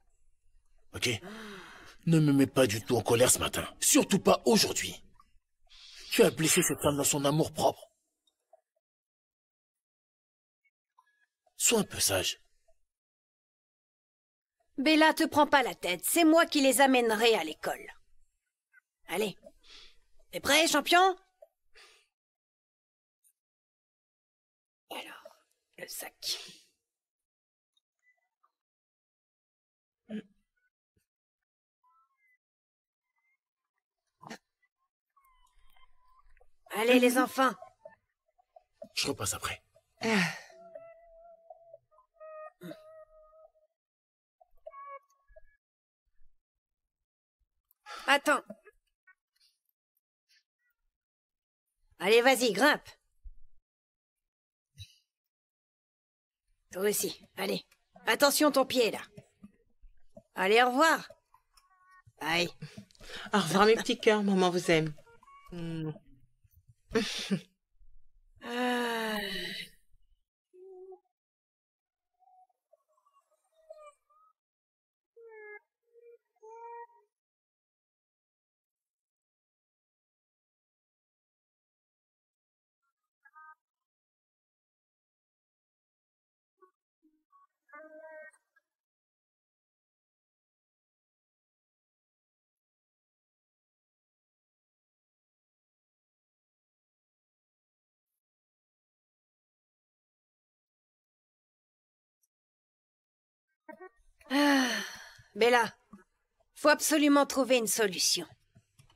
Ok Ne me mets pas du tout en colère ce matin. Surtout pas aujourd'hui. Tu as blessé cette femme dans son amour propre. Sois un peu sage. Bella, te prends pas la tête, c'est moi qui les amènerai à l'école. Allez. T'es prêt, champion Alors, le sac. Allez, les enfants. Je repasse après. Ah. Attends. Allez, vas-y, grimpe. Toi aussi, allez. Attention ton pied, là. Allez, au revoir. Bye. Au revoir, mes petits cœurs. Maman vous aime. Ah. Ah, Bella, faut absolument trouver une solution.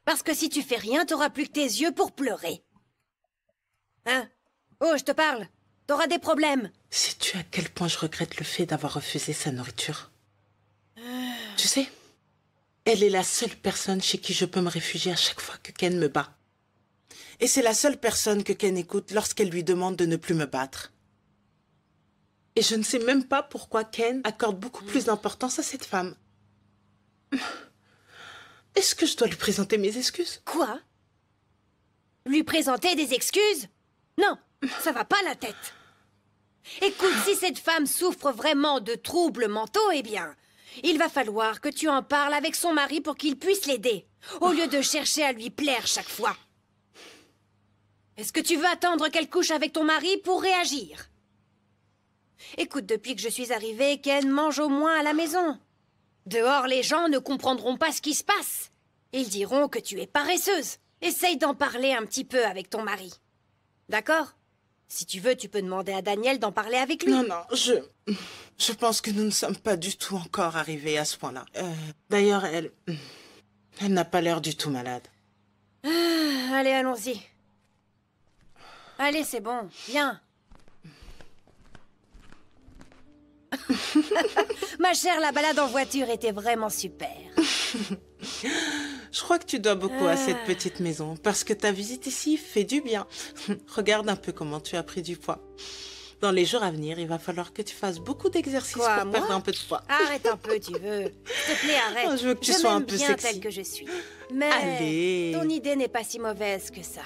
Parce que si tu fais rien, t'auras plus que tes yeux pour pleurer. Hein Oh, je te parle T'auras des problèmes Sais-tu à quel point je regrette le fait d'avoir refusé sa nourriture ah. Tu sais, elle est la seule personne chez qui je peux me réfugier à chaque fois que Ken me bat. Et c'est la seule personne que Ken écoute lorsqu'elle lui demande de ne plus me battre. Et je ne sais même pas pourquoi Ken accorde beaucoup plus d'importance à cette femme. Est-ce que je dois lui présenter mes excuses Quoi Lui présenter des excuses Non, ça va pas la tête. Écoute, si cette femme souffre vraiment de troubles mentaux, eh bien, il va falloir que tu en parles avec son mari pour qu'il puisse l'aider, au lieu de chercher à lui plaire chaque fois. Est-ce que tu veux attendre qu'elle couche avec ton mari pour réagir Écoute, depuis que je suis arrivée, Ken mange au moins à la maison. Dehors, les gens ne comprendront pas ce qui se passe. Ils diront que tu es paresseuse. Essaye d'en parler un petit peu avec ton mari. D'accord Si tu veux, tu peux demander à Daniel d'en parler avec lui. Non, non, je... Je pense que nous ne sommes pas du tout encore arrivés à ce point-là. Euh, d'ailleurs, elle... Elle n'a pas l'air du tout malade. Ah, allez, allons-y. Allez, c'est bon. Viens. Ma chère, la balade en voiture était vraiment super. Je crois que tu dois beaucoup à cette ah. petite maison, parce que ta visite ici fait du bien. Regarde un peu comment tu as pris du poids. Dans les jours à venir, il va falloir que tu fasses beaucoup d'exercices pour perdre un peu de poids. Arrête un peu, tu veux. S'il te plaît, arrête. Oh, je veux que tu sois un peu bien telle que je suis. Mais Allez. ton idée n'est pas si mauvaise que ça.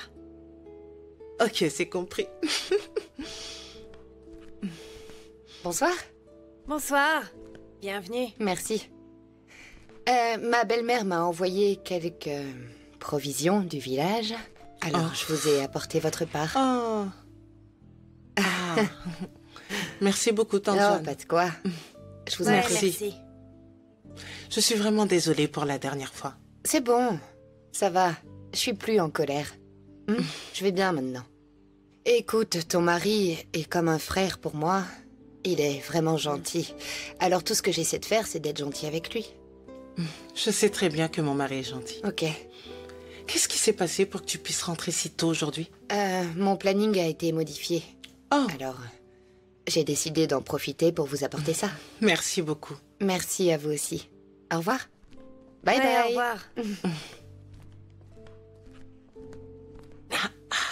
Ok, c'est compris. Bonsoir. Bonsoir. Bienvenue. Merci. Euh, ma belle-mère m'a envoyé quelques euh, provisions du village. Alors, oh. je vous ai apporté votre part. Oh. Ah. merci beaucoup, Tante oh, Non, pas de quoi. Je vous en prie. Je suis vraiment désolée pour la dernière fois. C'est bon. Ça va. Je suis plus en colère. Hmm? Je vais bien maintenant. Écoute, ton mari est comme un frère pour moi. Il est vraiment gentil. Alors tout ce que j'essaie de faire, c'est d'être gentil avec lui. Je sais très bien que mon mari est gentil. Ok. Qu'est-ce qui s'est passé pour que tu puisses rentrer si tôt aujourd'hui euh, Mon planning a été modifié. Oh Alors, j'ai décidé d'en profiter pour vous apporter ça. Merci beaucoup. Merci à vous aussi. Au revoir. Bye bye. Au revoir.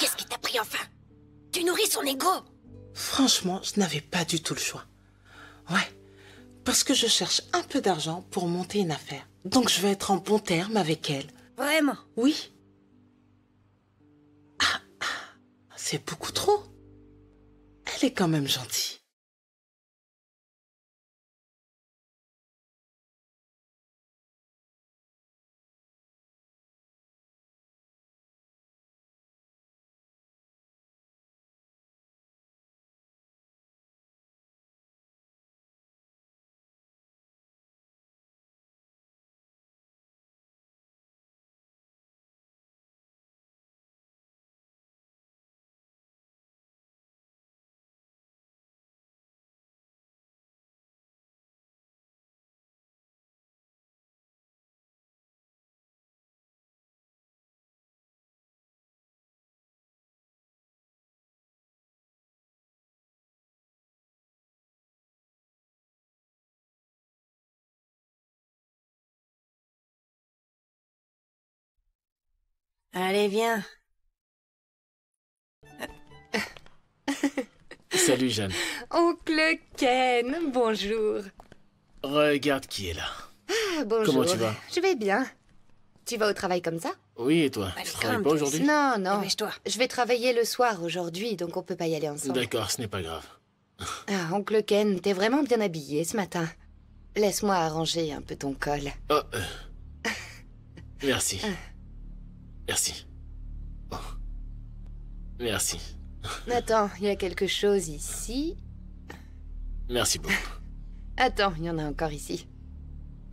Qu'est-ce qui t'a pris enfin Tu nourris son ego Franchement, je n'avais pas du tout le choix. Ouais, parce que je cherche un peu d'argent pour monter une affaire. Donc je vais être en bon terme avec elle. Vraiment Oui. Ah, ah c'est beaucoup trop. Elle est quand même gentille. Allez, viens. Salut, Jeanne. Oncle Ken, bonjour. Regarde qui est là. bonjour. Ah, Comment tu vas Je vais bien. Tu vas au travail comme ça Oui, et toi Je Tu travailles pas aujourd'hui Non, non. -toi. Je vais travailler le soir aujourd'hui, donc on peut pas y aller ensemble. D'accord, ce n'est pas grave. Ah, oncle Ken, t'es vraiment bien habillé ce matin. Laisse-moi arranger un peu ton col. Oh, euh. Merci. Ah. Merci. Merci. Attends, il y a quelque chose ici. Merci beaucoup. Attends, il y en a encore ici.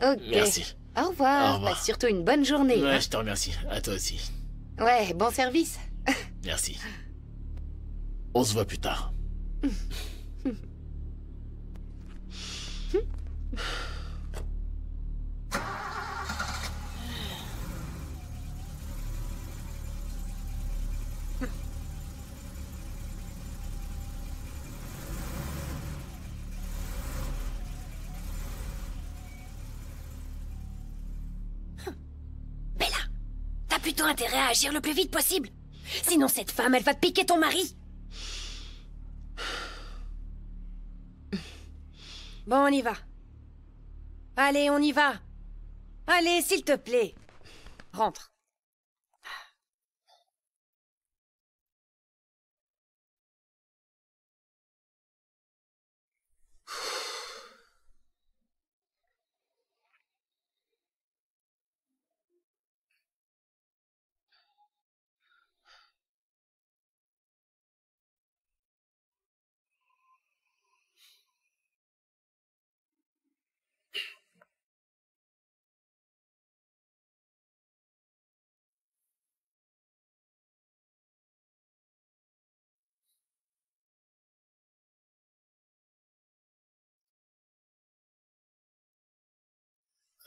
Ok. Merci. Au revoir. Bah, surtout une bonne journée. Ouais, hein. je te remercie. À toi aussi. Ouais, bon service. Merci. On se voit plus tard. intérêt à agir le plus vite possible. Sinon, cette femme, elle va te piquer ton mari. Bon, on y va. Allez, on y va. Allez, s'il te plaît. Rentre.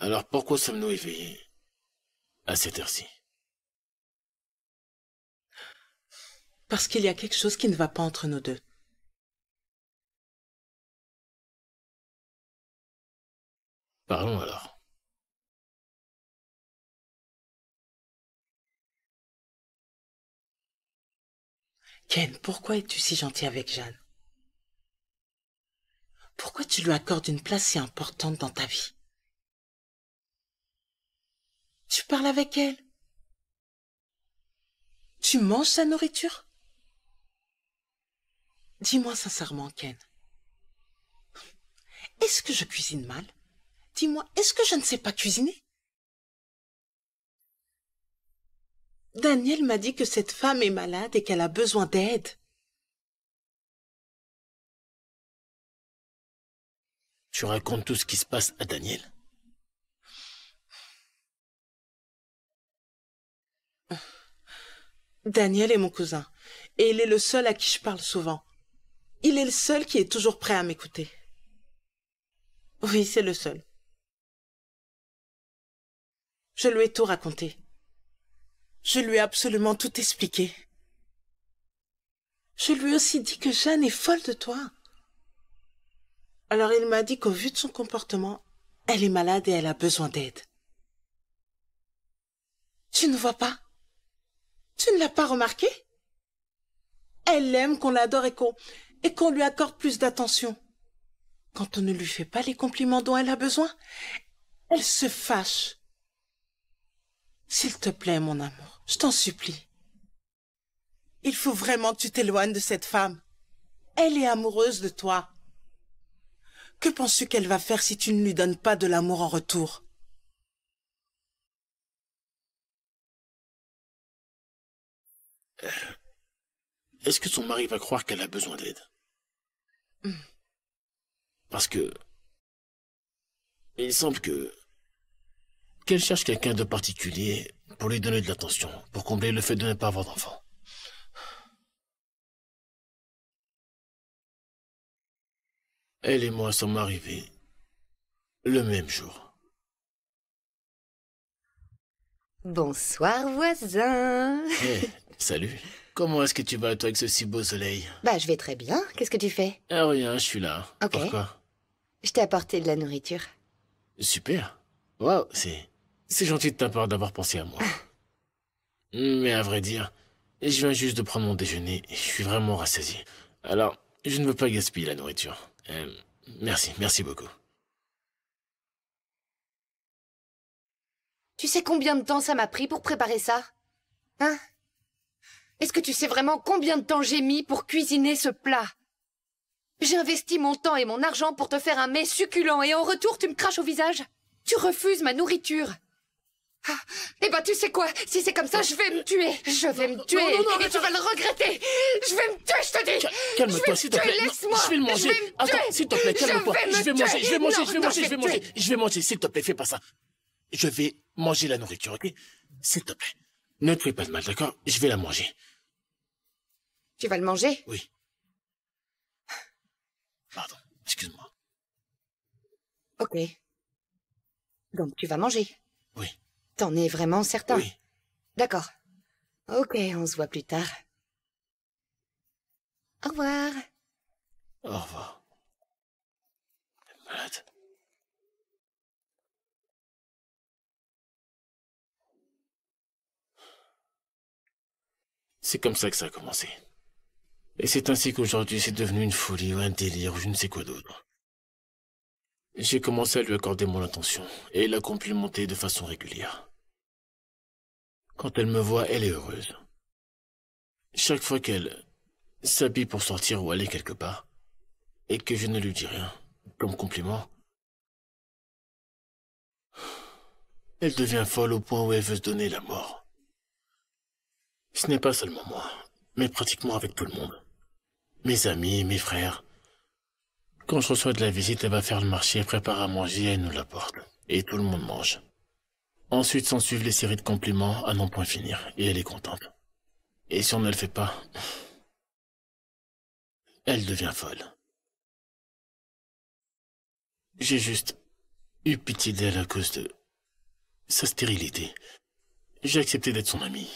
Alors pourquoi sommes-nous éveillés à cette heure-ci Parce qu'il y a quelque chose qui ne va pas entre nous deux. Parlons alors. Ken, pourquoi es-tu si gentil avec Jeanne Pourquoi tu lui accordes une place si importante dans ta vie tu parles avec elle Tu manges sa nourriture Dis-moi sincèrement, Ken. Est-ce que je cuisine mal Dis-moi, est-ce que je ne sais pas cuisiner Daniel m'a dit que cette femme est malade et qu'elle a besoin d'aide. Tu racontes tout ce qui se passe à Daniel Daniel est mon cousin, et il est le seul à qui je parle souvent. Il est le seul qui est toujours prêt à m'écouter. Oui, c'est le seul. Je lui ai tout raconté. Je lui ai absolument tout expliqué. Je lui ai aussi dit que Jeanne est folle de toi. Alors il m'a dit qu'au vu de son comportement, elle est malade et elle a besoin d'aide. Tu ne vois pas tu ne l'as pas remarqué Elle aime qu'on l'adore et qu'on et qu'on lui accorde plus d'attention. Quand on ne lui fait pas les compliments dont elle a besoin, elle se fâche. S'il te plaît, mon amour, je t'en supplie. Il faut vraiment que tu t'éloignes de cette femme. Elle est amoureuse de toi. Que penses-tu qu'elle va faire si tu ne lui donnes pas de l'amour en retour Euh, est-ce que son mari va croire qu'elle a besoin d'aide hmm. Parce que... Il semble que... Qu'elle cherche quelqu'un de particulier pour lui donner de l'attention, pour combler le fait de ne pas avoir d'enfant. Elle et moi sommes arrivés le même jour. Bonsoir voisin. Eh, Salut. Comment est-ce que tu vas toi avec ce si beau soleil Bah je vais très bien. Qu'est-ce que tu fais Ah rien, hein, je suis là. Ok. Pourquoi Je t'ai apporté de la nourriture. Super. Waouh, c'est... gentil de ta part d'avoir pensé à moi. Ah. Hmm, mais à vrai dire, je viens juste de prendre mon déjeuner et je suis vraiment rassasié. Alors, je ne veux pas gaspiller la nourriture. Euh, merci, merci beaucoup. Tu sais combien de temps ça m'a pris pour préparer ça Hein est-ce que tu sais vraiment combien de temps j'ai mis pour cuisiner ce plat J'ai investi mon temps et mon argent pour te faire un mets succulent et en retour tu me craches au visage Tu refuses ma nourriture ah, eh ben tu sais quoi Si c'est comme ça, je vais me tuer Je vais me tuer non, non, non, tu vas le regretter Je vais me tuer, je te dis Calme-toi, s'il te plaît Laisse-moi Je vais le manger Attends, s'il te plaît, calme-toi Je vais manger, je vais manger, je vais manger, je vais manger Je vais manger, s'il te plaît, fais pas ça Je vais manger la nourriture, ok S'il te plaît ne te fais pas de mal, d'accord Je vais la manger. Tu vas le manger Oui. Pardon, excuse-moi. Ok. Donc tu vas manger Oui. T'en es vraiment certain Oui. D'accord. Ok, on se voit plus tard. Au revoir. Au revoir. Malade. C'est comme ça que ça a commencé. Et c'est ainsi qu'aujourd'hui c'est devenu une folie ou un délire ou je ne sais quoi d'autre. J'ai commencé à lui accorder mon attention et la complimenter complimenté de façon régulière. Quand elle me voit, elle est heureuse. Chaque fois qu'elle s'habille pour sortir ou aller quelque part, et que je ne lui dis rien, comme compliment, elle devient folle au point où elle veut se donner la mort. Ce n'est pas seulement moi, mais pratiquement avec tout le monde. Mes amis, mes frères. Quand je reçois de la visite, elle va faire le marché, prépare à manger et elle nous l'apporte. Et tout le monde mange. Ensuite s'en suivent les séries de compliments à n'en point finir, et elle est contente. Et si on ne le fait pas, elle devient folle. J'ai juste eu pitié d'elle à cause de sa stérilité. J'ai accepté d'être son ami.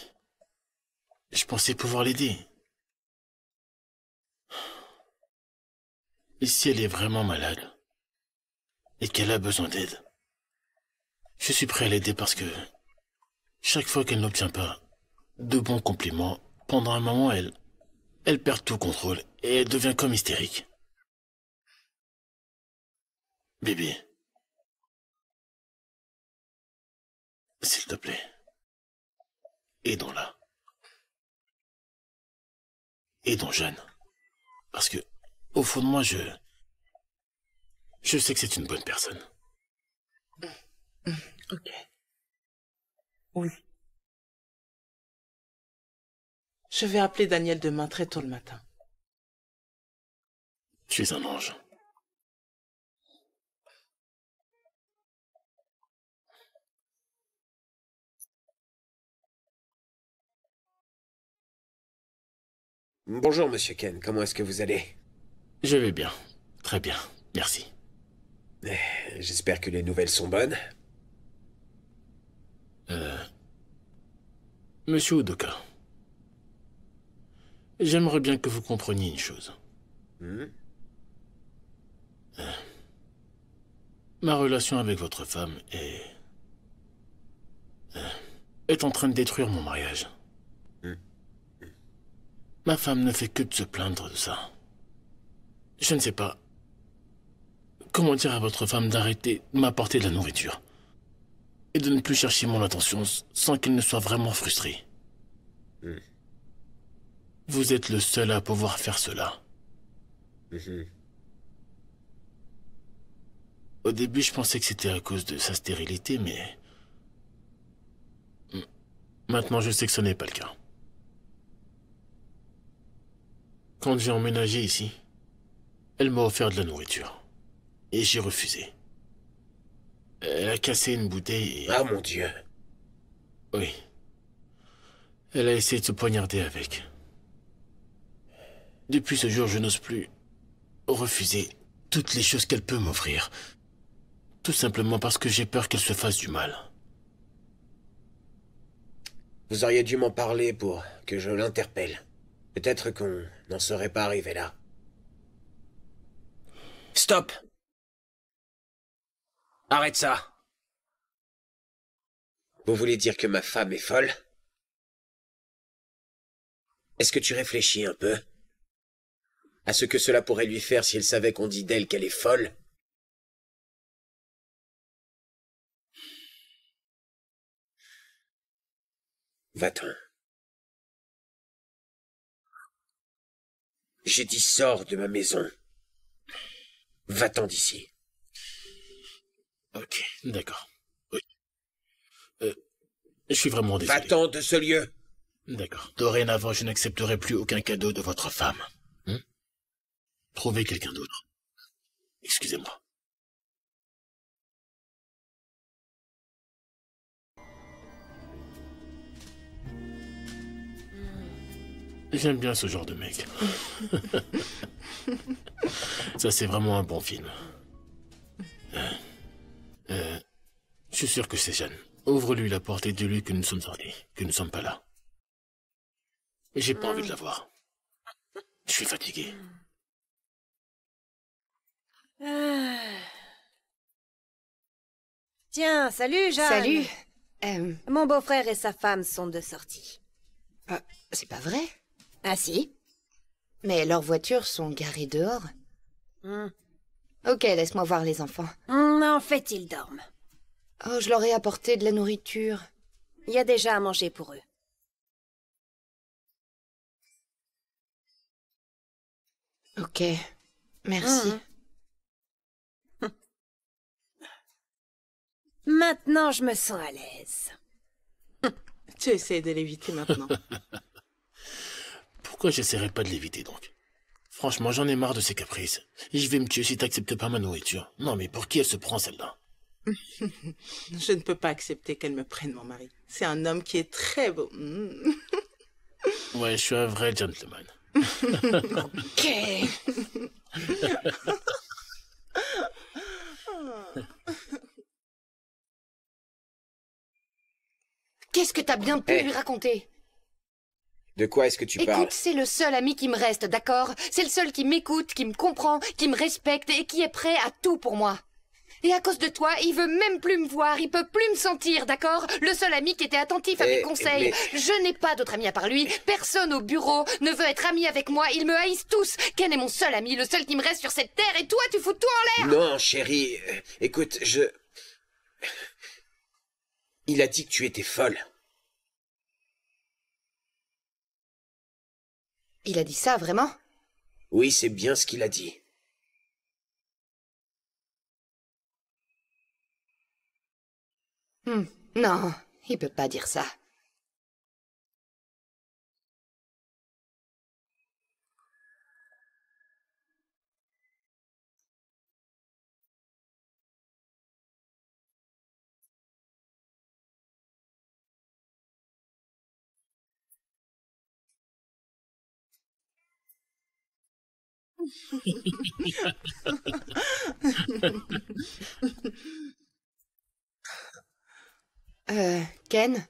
Je pensais pouvoir l'aider. Et si elle est vraiment malade et qu'elle a besoin d'aide, je suis prêt à l'aider parce que chaque fois qu'elle n'obtient pas de bons compliments, pendant un moment, elle, elle perd tout contrôle et elle devient comme hystérique. Bébé, s'il te plaît, aidons-la et dont Jeanne, Parce que, au fond de moi, je. Je sais que c'est une bonne personne. Mm, mm, ok. Oui. Je vais appeler Daniel demain très tôt le matin. Tu es un ange. Bonjour, monsieur Ken. Comment est-ce que vous allez Je vais bien. Très bien. Merci. Eh, j'espère que les nouvelles sont bonnes. Euh... Monsieur Oudoka. j'aimerais bien que vous compreniez une chose. Hmm? Euh, ma relation avec votre femme est... Euh, est en train de détruire mon mariage. Ma femme ne fait que de se plaindre de ça. Je ne sais pas. Comment dire à votre femme d'arrêter de m'apporter de la nourriture et de ne plus chercher mon attention sans qu'elle ne soit vraiment frustrée hmm. Vous êtes le seul à pouvoir faire cela. Hmm. Au début, je pensais que c'était à cause de sa stérilité, mais... Maintenant, je sais que ce n'est pas le cas. Quand j'ai emménagé ici, elle m'a offert de la nourriture. Et j'ai refusé. Elle a cassé une bouteille et... Ah mon dieu. Oui. Elle a essayé de se poignarder avec. Depuis ce jour, je n'ose plus refuser toutes les choses qu'elle peut m'offrir. Tout simplement parce que j'ai peur qu'elle se fasse du mal. Vous auriez dû m'en parler pour que je l'interpelle. Peut-être qu'on n'en serait pas arrivé là. Stop Arrête ça Vous voulez dire que ma femme est folle Est-ce que tu réfléchis un peu À ce que cela pourrait lui faire si elle savait qu'on dit d'elle qu'elle est folle Va-t'en. J'ai dit sors de ma maison. Va-t'en d'ici. Ok, d'accord. Oui. Euh, je suis vraiment désolé. Va-t'en de ce lieu. D'accord. Dorénavant, je n'accepterai plus aucun cadeau de votre femme. Hmm? Trouvez quelqu'un d'autre. Excusez-moi. J'aime bien ce genre de mec. Ça, c'est vraiment un bon film. Euh, euh, je suis sûr que c'est Jeanne. Ouvre-lui la porte et dis-lui que nous sommes sortis, que nous ne sommes pas là. J'ai pas envie de la voir. Je suis fatigué. Ah. Tiens, salut, Jeanne. Salut. Euh, Mon beau-frère et sa femme sont de sortie. c'est pas vrai ah si Mais leurs voitures sont garées dehors. Hmm. Ok, laisse-moi voir les enfants. Hmm, en fait, ils dorment. Oh, je leur ai apporté de la nourriture. Il y a déjà à manger pour eux. Ok, merci. Hmm. Maintenant, je me sens à l'aise. tu essaies de l'éviter maintenant. Pourquoi j'essaierai pas de l'éviter donc Franchement, j'en ai marre de ses caprices. je vais me tuer si t'acceptes pas ma nourriture. Non, mais pour qui elle se prend celle-là Je ne peux pas accepter qu'elle me prenne mon mari. C'est un homme qui est très beau. Mm. ouais, je suis un vrai gentleman. ok. Qu'est-ce que t'as bien pu lui raconter de quoi est-ce que tu Écoute, c'est le seul ami qui me reste, d'accord C'est le seul qui m'écoute, qui me comprend, qui me respecte et qui est prêt à tout pour moi. Et à cause de toi, il veut même plus me voir, il peut plus me sentir, d'accord Le seul ami qui était attentif à mes eh, conseils. Je n'ai pas d'autre ami à part lui. Personne au bureau ne veut être ami avec moi. Ils me haïssent tous. Ken est mon seul ami, le seul qui me reste sur cette terre. Et toi, tu fous tout en l'air Non, chérie. Euh, écoute, je... Il a dit que tu étais folle. Il a dit ça, vraiment Oui, c'est bien ce qu'il a dit. Hmm. Non, il peut pas dire ça. euh, Ken,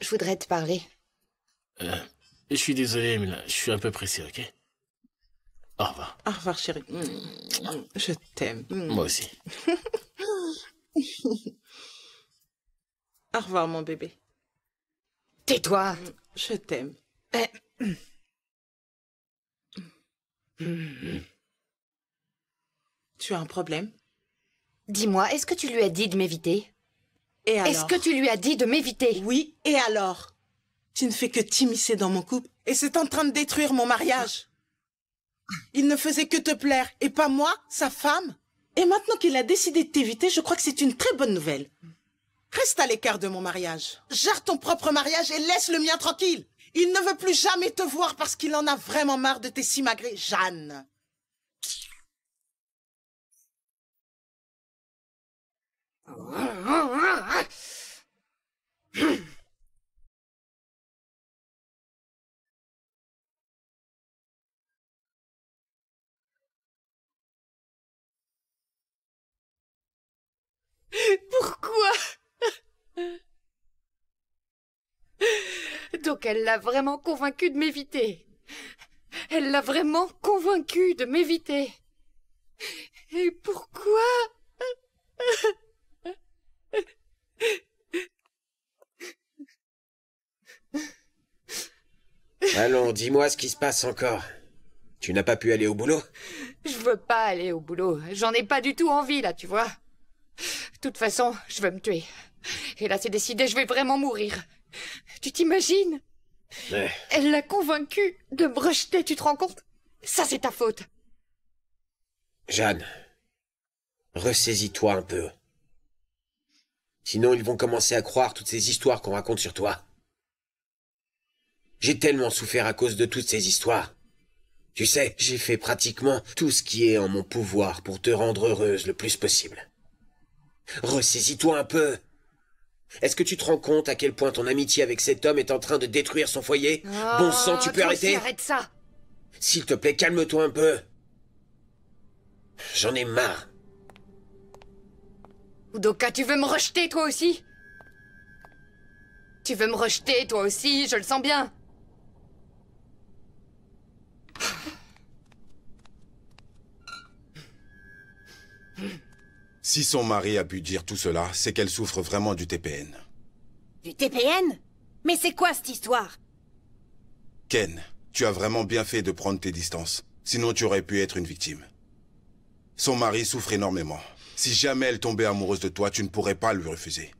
je voudrais te parler. Euh, je suis désolé, mais là, je suis un peu pressé, ok Au revoir. Au revoir, chérie. Je t'aime. Moi aussi. Au revoir, mon bébé. Tais-toi. Je t'aime. Euh, Mm. Tu as un problème Dis-moi, est-ce que tu lui as dit de m'éviter Et Est-ce que tu lui as dit de m'éviter Oui, et alors Tu ne fais que t'immiscer dans mon couple et c'est en train de détruire mon mariage. Il ne faisait que te plaire et pas moi, sa femme. Et maintenant qu'il a décidé de t'éviter, je crois que c'est une très bonne nouvelle. Reste à l'écart de mon mariage. Gère ton propre mariage et laisse le mien tranquille. Il ne veut plus jamais te voir parce qu'il en a vraiment marre de tes simagrées, Jeanne. Pourquoi donc elle l'a vraiment convaincu de m'éviter. Elle l'a vraiment convaincu de m'éviter. Et pourquoi Allons, dis-moi ce qui se passe encore. Tu n'as pas pu aller au boulot Je veux pas aller au boulot. J'en ai pas du tout envie, là, tu vois. De toute façon, je veux me tuer. Et là, c'est décidé, je vais vraiment mourir. Tu t'imagines Elle l'a convaincu de me rejeter, tu te rends compte Ça, c'est ta faute. Jeanne, ressaisis-toi un peu. Sinon, ils vont commencer à croire toutes ces histoires qu'on raconte sur toi. J'ai tellement souffert à cause de toutes ces histoires. Tu sais, j'ai fait pratiquement tout ce qui est en mon pouvoir pour te rendre heureuse le plus possible. Ressaisis-toi un peu. Est-ce que tu te rends compte à quel point ton amitié avec cet homme est en train de détruire son foyer ah, Bon sang, tu peux arrêter arrête ça S'il te plaît, calme-toi un peu. J'en ai marre. Udoka, tu veux me rejeter toi aussi Tu veux me rejeter toi aussi, je le sens bien Si son mari a pu dire tout cela, c'est qu'elle souffre vraiment du TPN. Du TPN Mais c'est quoi cette histoire Ken, tu as vraiment bien fait de prendre tes distances. Sinon, tu aurais pu être une victime. Son mari souffre énormément. Si jamais elle tombait amoureuse de toi, tu ne pourrais pas lui refuser.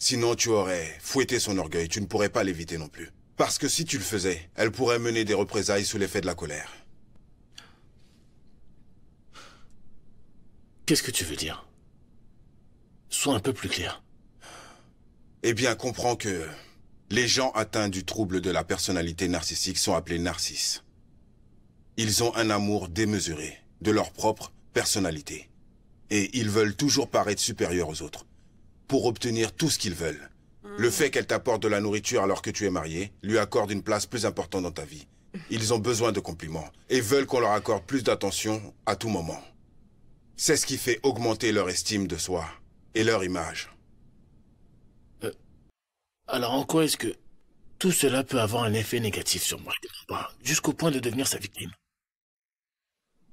Sinon, tu aurais fouetté son orgueil. Tu ne pourrais pas l'éviter non plus. Parce que si tu le faisais, elle pourrait mener des représailles sous l'effet de la colère. Qu'est-ce que tu veux dire sois un peu plus clair. Eh bien, comprends que les gens atteints du trouble de la personnalité narcissique sont appelés narcisses. Ils ont un amour démesuré de leur propre personnalité. Et ils veulent toujours paraître supérieurs aux autres, pour obtenir tout ce qu'ils veulent. Hmm. Le fait qu'elle t'apporte de la nourriture alors que tu es marié lui accorde une place plus importante dans ta vie. Ils ont besoin de compliments et veulent qu'on leur accorde plus d'attention à tout moment. C'est ce qui fait augmenter leur estime de soi et leur image. Euh, alors en quoi est-ce que tout cela peut avoir un effet négatif sur moi, jusqu'au point de devenir sa victime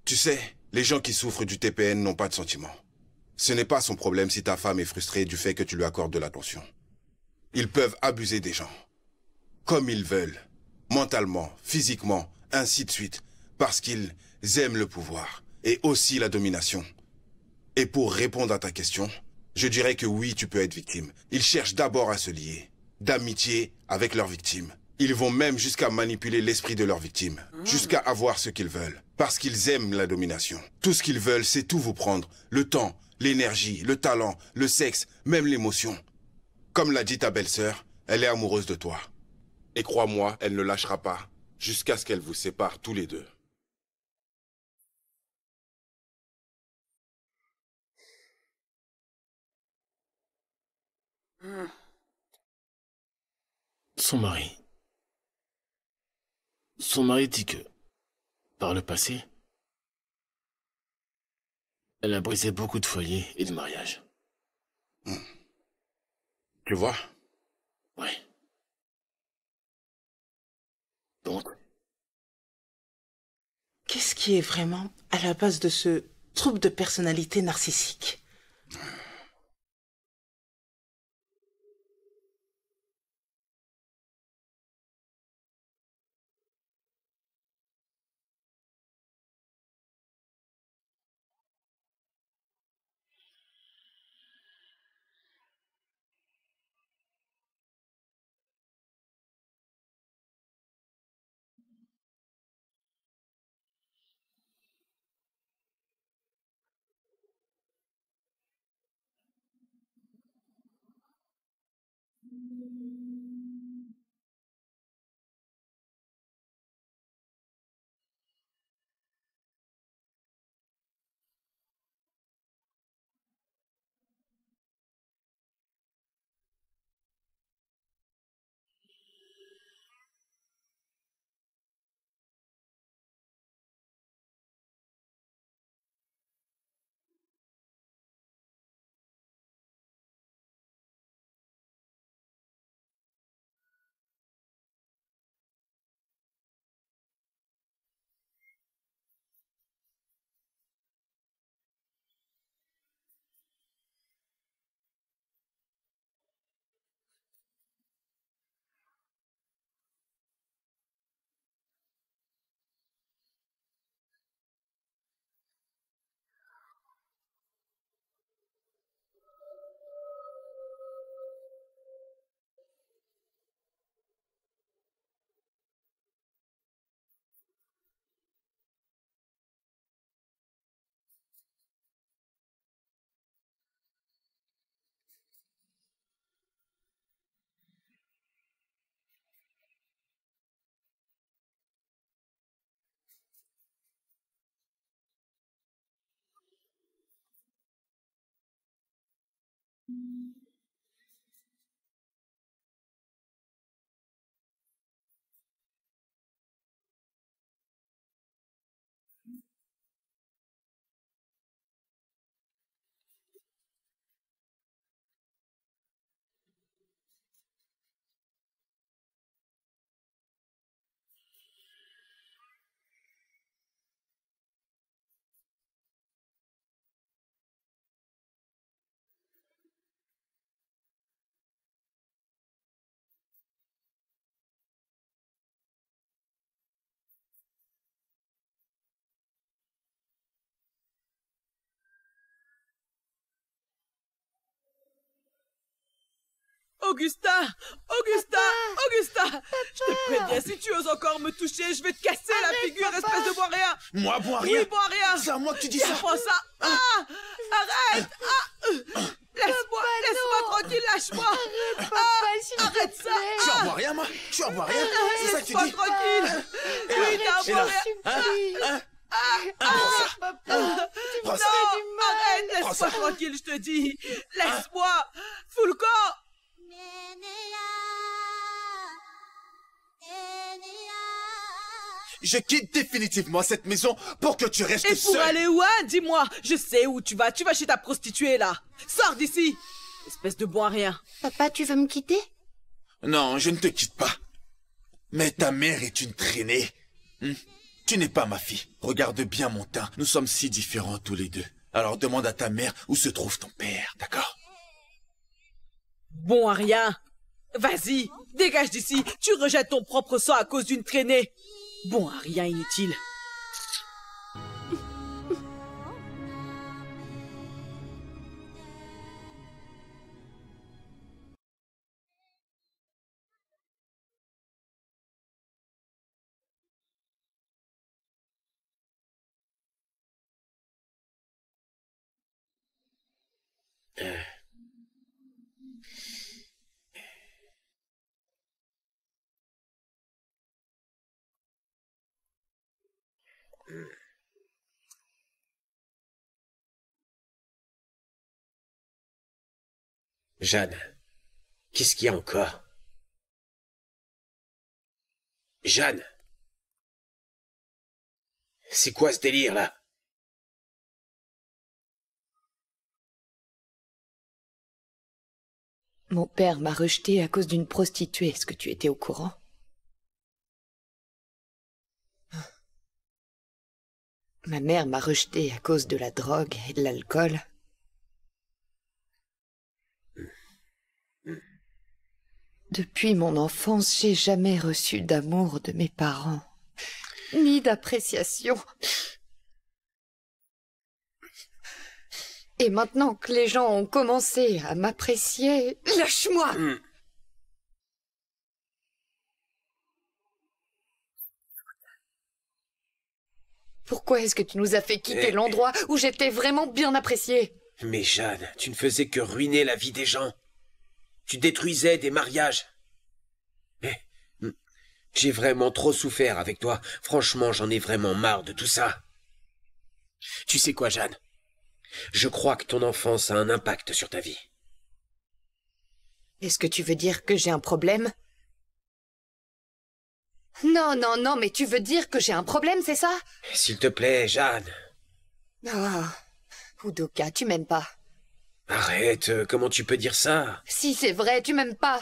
Tu sais, les gens qui souffrent du TPN n'ont pas de sentiments. Ce n'est pas son problème si ta femme est frustrée du fait que tu lui accordes de l'attention. Ils peuvent abuser des gens. Comme ils veulent. Mentalement, physiquement, ainsi de suite. Parce qu'ils aiment le pouvoir. Et aussi la domination. Et pour répondre à ta question, je dirais que oui, tu peux être victime. Ils cherchent d'abord à se lier, d'amitié avec leurs victimes. Ils vont même jusqu'à manipuler l'esprit de leur victime, ah. jusqu'à avoir ce qu'ils veulent, parce qu'ils aiment la domination. Tout ce qu'ils veulent, c'est tout vous prendre, le temps, l'énergie, le talent, le sexe, même l'émotion. Comme l'a dit ta belle-sœur, elle est amoureuse de toi. Et crois-moi, elle ne lâchera pas, jusqu'à ce qu'elle vous sépare tous les deux. Son mari. Son mari dit que, par le passé, elle a brisé beaucoup de foyers et de mariages. Hmm. Tu vois Ouais. Donc Qu'est-ce qui est vraiment à la base de ce trouble de personnalité narcissique Mm-hmm. Thank you. Augustin Augusta Augustin Augusta Je te préviens, si tu oses encore me toucher, je vais te casser la figure, espèce de rien Moi, rien. Oui, rien C'est à moi que tu dis ça ça prends ça ah, ah Arrête ah, euh. Laisse-moi, laisse-moi tranquille, lâche-moi Arrête, papa, ah, Arrête ça Tu en bois rien, moi Tu en vois rien C'est ça que tu dis Laisse-moi tranquille Oui, hein tu un boiréa hein hein ah, papa, tu me non, arrête, laisse-moi tranquille, je te dis. Laisse-moi, fous le corps, je quitte définitivement cette maison pour que tu restes seule Et pour aller où, dis-moi Je sais où tu vas. Tu vas chez ta prostituée, là. Sors d'ici Espèce de bon à rien. Papa, tu veux me quitter Non, je ne te quitte pas. Mais ta mère est une traînée. Hum, tu n'es pas ma fille. Regarde bien mon teint. Nous sommes si différents tous les deux. Alors demande à ta mère où se trouve ton père, d'accord bon à rien. Vas-y, dégage d'ici, tu rejettes ton propre sang à cause d'une traînée. Bon à rien inutile. Jeanne, qu'est-ce qu'il y a encore Jeanne C'est quoi ce délire là Mon père m'a rejeté à cause d'une prostituée. Est-ce que tu étais au courant Ma mère m'a rejeté à cause de la drogue et de l'alcool. Depuis mon enfance, j'ai jamais reçu d'amour de mes parents, ni d'appréciation. Et maintenant que les gens ont commencé à m'apprécier, lâche-moi hmm. Pourquoi est-ce que tu nous as fait quitter eh. l'endroit où j'étais vraiment bien appréciée Mais Jeanne, tu ne faisais que ruiner la vie des gens. Tu détruisais des mariages. Eh, hmm. J'ai vraiment trop souffert avec toi. Franchement, j'en ai vraiment marre de tout ça. Tu sais quoi, Jeanne je crois que ton enfance a un impact sur ta vie. Est-ce que tu veux dire que j'ai un problème Non, non, non, mais tu veux dire que j'ai un problème, c'est ça S'il te plaît, Jeanne. Ah, oh, Udoka, tu m'aimes pas. Arrête, euh, comment tu peux dire ça Si c'est vrai, tu m'aimes pas.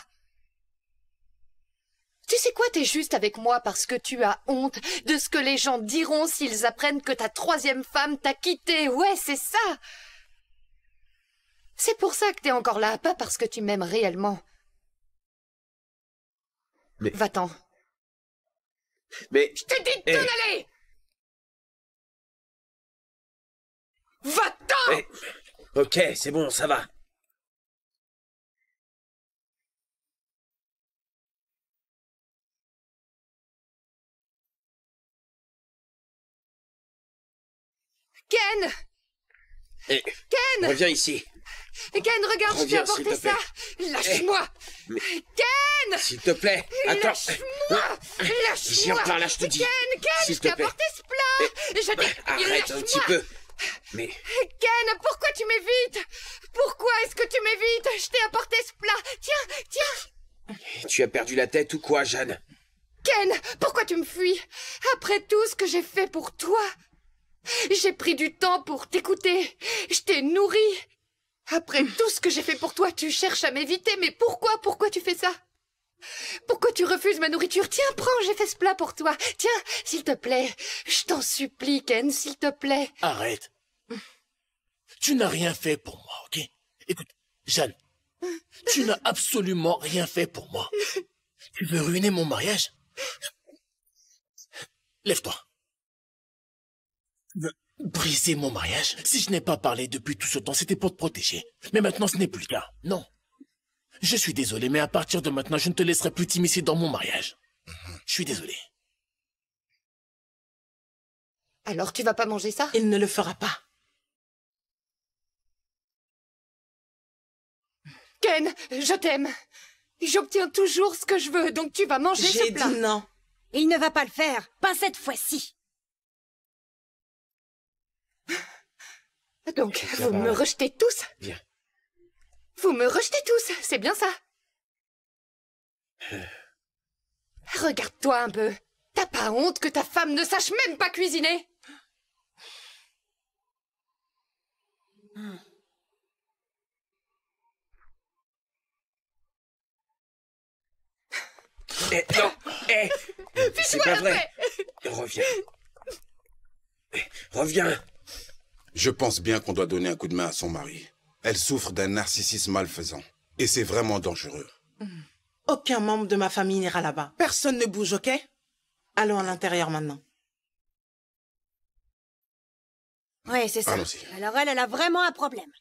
Tu sais quoi, t'es juste avec moi parce que tu as honte de ce que les gens diront s'ils apprennent que ta troisième femme t'a quitté. Ouais, c'est ça. C'est pour ça que t'es encore là, pas parce que tu m'aimes réellement. Mais... Va-t'en. Mais... Je t'ai dit de eh. t'en aller Va-t'en eh. Ok, c'est bon, ça va. Ken eh, Ken Reviens ici. Ken, regarde, je t'ai apporté ça. Lâche-moi. Ken S'il te plaît, eh, attends. Lâche-moi. Lâche-moi. Viens lâche, je te dis. Ken, Ken, eh, je t'ai apporté ce plat. Je t'ai... Arrête un petit peu. Mais... Ken, pourquoi tu m'évites Pourquoi est-ce que tu m'évites Je t'ai apporté ce plat. Tiens, tiens. Tu as perdu la tête ou quoi, Jeanne Ken, pourquoi tu me fuis Après tout ce que j'ai fait pour toi j'ai pris du temps pour t'écouter. Je t'ai nourri. Après hmm. tout ce que j'ai fait pour toi, tu cherches à m'éviter. Mais pourquoi, pourquoi tu fais ça Pourquoi tu refuses ma nourriture Tiens, prends, j'ai fait ce plat pour toi. Tiens, s'il te plaît. Je t'en supplie, Ken, s'il te plaît. Arrête. Tu n'as rien fait pour moi, ok Écoute, Jeanne, tu n'as absolument rien fait pour moi. Tu veux ruiner mon mariage Lève-toi. Briser mon mariage Si je n'ai pas parlé depuis tout ce temps, c'était pour te protéger. Mais maintenant, ce n'est plus le cas. Non. Je suis désolé, mais à partir de maintenant, je ne te laisserai plus t'immiscer dans mon mariage. Je suis désolé. Alors tu vas pas manger ça Il ne le fera pas. Ken, je t'aime. J'obtiens toujours ce que je veux, donc tu vas manger ce plat. non. Il ne va pas le faire. Pas cette fois-ci. Donc, vous me rejetez tous Viens. Vous me rejetez tous, c'est bien ça Regarde-toi un peu. T'as pas honte que ta femme ne sache même pas cuisiner hmm. Eh, non, eh C'est pas vrai Reviens eh, Reviens je pense bien qu'on doit donner un coup de main à son mari. Elle souffre d'un narcissisme malfaisant. Et c'est vraiment dangereux. Mmh. Aucun membre de ma famille n'ira là-bas. Personne ne bouge, ok Allons à l'intérieur maintenant. Oui, c'est ça. Alors elle, elle a vraiment un problème.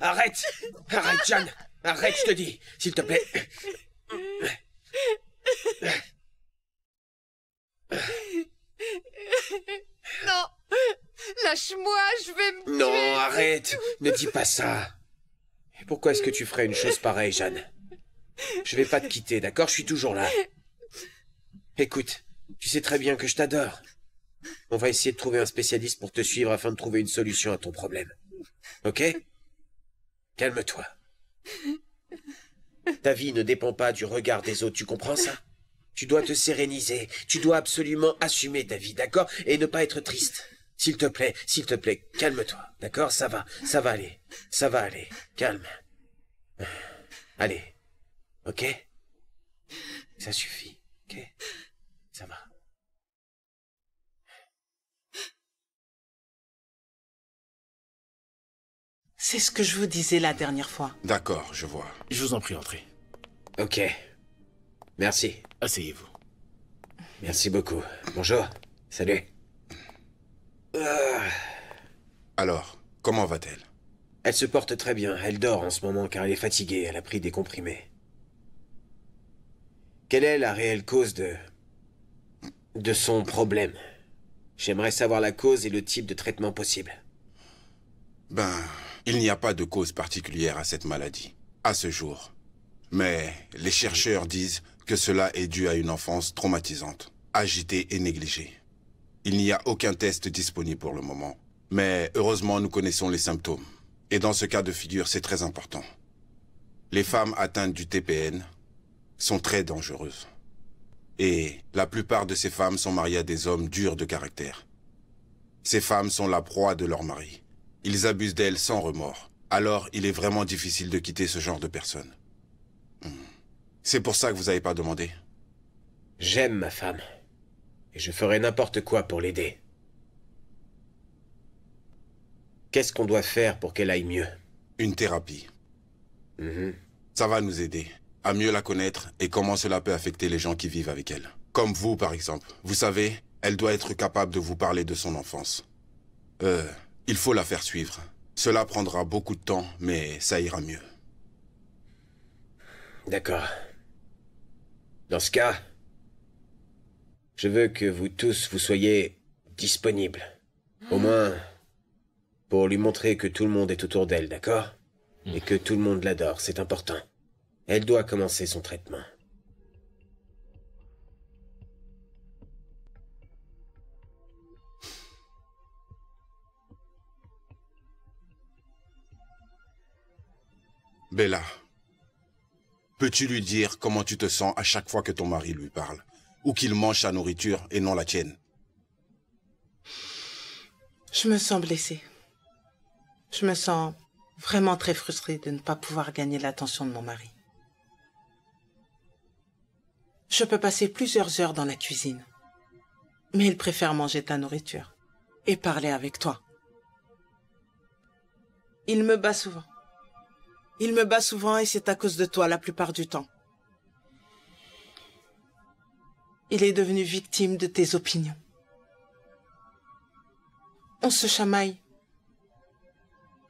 Arrête Arrête, Jeanne Arrête, je te dis S'il te plaît Non Lâche-moi, je vais me Non, arrête Ne dis pas ça Et pourquoi est-ce que tu ferais une chose pareille, Jeanne Je vais pas te quitter, d'accord Je suis toujours là. Écoute, tu sais très bien que je t'adore. On va essayer de trouver un spécialiste pour te suivre afin de trouver une solution à ton problème. Ok Calme-toi. Ta vie ne dépend pas du regard des autres, tu comprends ça Tu dois te séréniser, tu dois absolument assumer ta vie, d'accord Et ne pas être triste. S'il te plaît, s'il te plaît, calme-toi, d'accord Ça va, ça va aller, ça va aller, calme. Allez, ok Ça suffit, ok Ça va. C'est ce que je vous disais la dernière fois. D'accord, je vois. Je vous en prie, entrez. Ok. Merci. Asseyez-vous. Merci beaucoup. Bonjour. Salut. Euh. Alors, comment va-t-elle Elle se porte très bien. Elle dort en ce moment car elle est fatiguée. Elle a pris des comprimés. Quelle est la réelle cause de... de son problème J'aimerais savoir la cause et le type de traitement possible. Ben, il n'y a pas de cause particulière à cette maladie, à ce jour. Mais les chercheurs disent que cela est dû à une enfance traumatisante, agitée et négligée. Il n'y a aucun test disponible pour le moment. Mais heureusement, nous connaissons les symptômes. Et dans ce cas de figure, c'est très important. Les femmes atteintes du TPN sont très dangereuses. Et la plupart de ces femmes sont mariées à des hommes durs de caractère. Ces femmes sont la proie de leur mari. Ils abusent d'elle sans remords. Alors, il est vraiment difficile de quitter ce genre de personne. Hmm. C'est pour ça que vous n'avez pas demandé. J'aime ma femme. Et je ferai n'importe quoi pour l'aider. Qu'est-ce qu'on doit faire pour qu'elle aille mieux Une thérapie. Mm-hmm. Ça va nous aider à mieux la connaître et comment cela peut affecter les gens qui vivent avec elle. Comme vous, par exemple. Vous savez, elle doit être capable de vous parler de son enfance. Euh, il faut la faire suivre. Cela prendra beaucoup de temps, mais ça ira mieux. D'accord. Dans ce cas, je veux que vous tous vous soyez disponibles. Au moins, pour lui montrer que tout le monde est autour d'elle, d'accord Et que tout le monde l'adore, c'est important. Elle doit commencer son traitement. Bella, peux-tu lui dire comment tu te sens à chaque fois que ton mari lui parle, ou qu'il mange sa nourriture et non la tienne Je me sens blessée. Je me sens vraiment très frustrée de ne pas pouvoir gagner l'attention de mon mari. Je peux passer plusieurs heures dans la cuisine, mais il préfère manger ta nourriture et parler avec toi. Il me bat souvent. Il me bat souvent et c'est à cause de toi la plupart du temps. Il est devenu victime de tes opinions. On se chamaille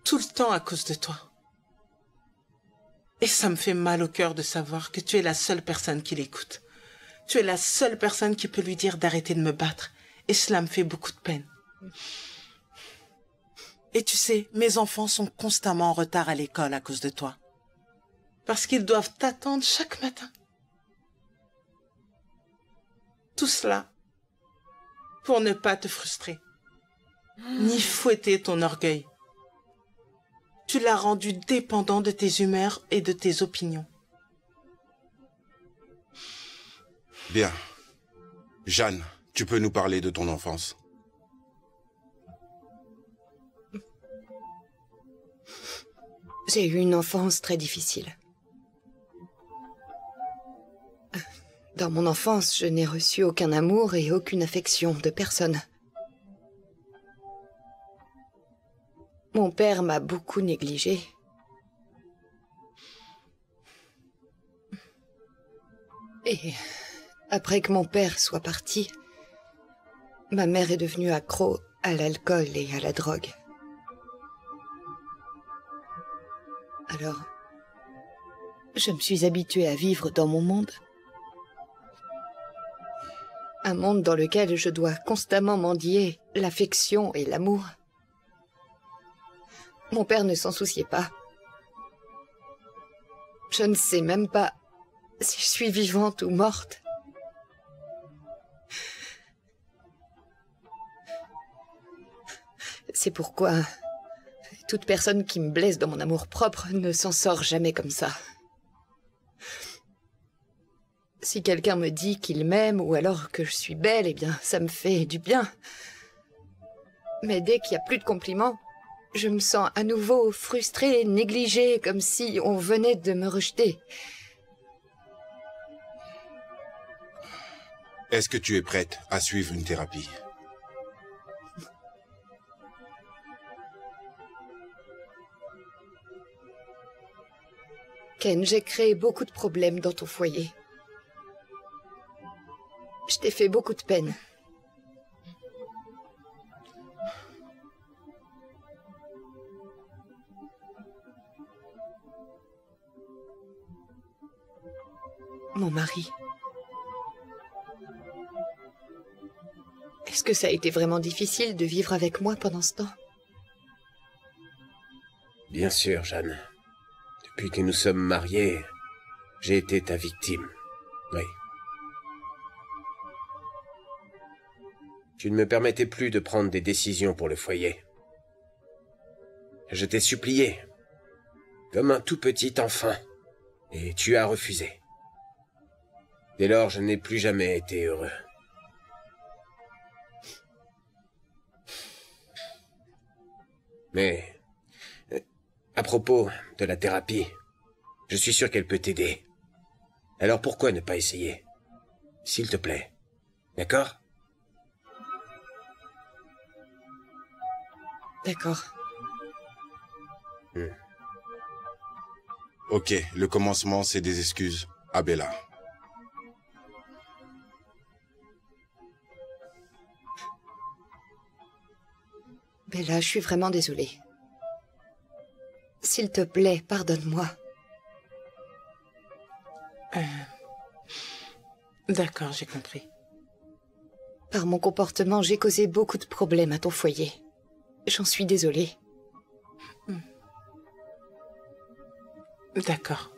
tout le temps à cause de toi. Et ça me fait mal au cœur de savoir que tu es la seule personne qui l'écoute. Tu es la seule personne qui peut lui dire d'arrêter de me battre. Et cela me fait beaucoup de peine. Et tu sais, mes enfants sont constamment en retard à l'école à cause de toi. Parce qu'ils doivent t'attendre chaque matin. Tout cela pour ne pas te frustrer, ah. ni fouetter ton orgueil. Tu l'as rendu dépendant de tes humeurs et de tes opinions. Bien. Jeanne, tu peux nous parler de ton enfance J'ai eu une enfance très difficile. Dans mon enfance, je n'ai reçu aucun amour et aucune affection de personne. Mon père m'a beaucoup négligée. Et après que mon père soit parti, ma mère est devenue accro à l'alcool et à la drogue. Alors, je me suis habituée à vivre dans mon monde. Un monde dans lequel je dois constamment mendier l'affection et l'amour. Mon père ne s'en souciait pas. Je ne sais même pas si je suis vivante ou morte. C'est pourquoi toute personne qui me blesse dans mon amour propre ne s'en sort jamais comme ça. Si quelqu'un me dit qu'il m'aime ou alors que je suis belle, eh bien, ça me fait du bien. Mais dès qu'il n'y a plus de compliments, je me sens à nouveau frustrée, négligée, comme si on venait de me rejeter. Est-ce que tu es prête à suivre une thérapie Ken, j'ai créé beaucoup de problèmes dans ton foyer. Je t'ai fait beaucoup de peine. Mon mari. Est-ce que ça a été vraiment difficile de vivre avec moi pendant ce temps Bien sûr, Jeanne. Depuis que nous sommes mariés, j'ai été ta victime. Oui. Tu ne me permettais plus de prendre des décisions pour le foyer. Je t'ai supplié, comme un tout petit enfant, et tu as refusé. Dès lors, je n'ai plus jamais été heureux. Mais à propos de la thérapie, je suis sûr qu'elle peut t'aider. Alors pourquoi ne pas essayer S'il te plaît. D'accord D'accord. Hmm. Ok, le commencement, c'est des excuses. Bella. Bella, je suis vraiment désolée. S'il te plaît, pardonne-moi. Euh, d'accord, j'ai compris. Par mon comportement, j'ai causé beaucoup de problèmes à ton foyer. J'en suis désolée. Hmm. D'accord.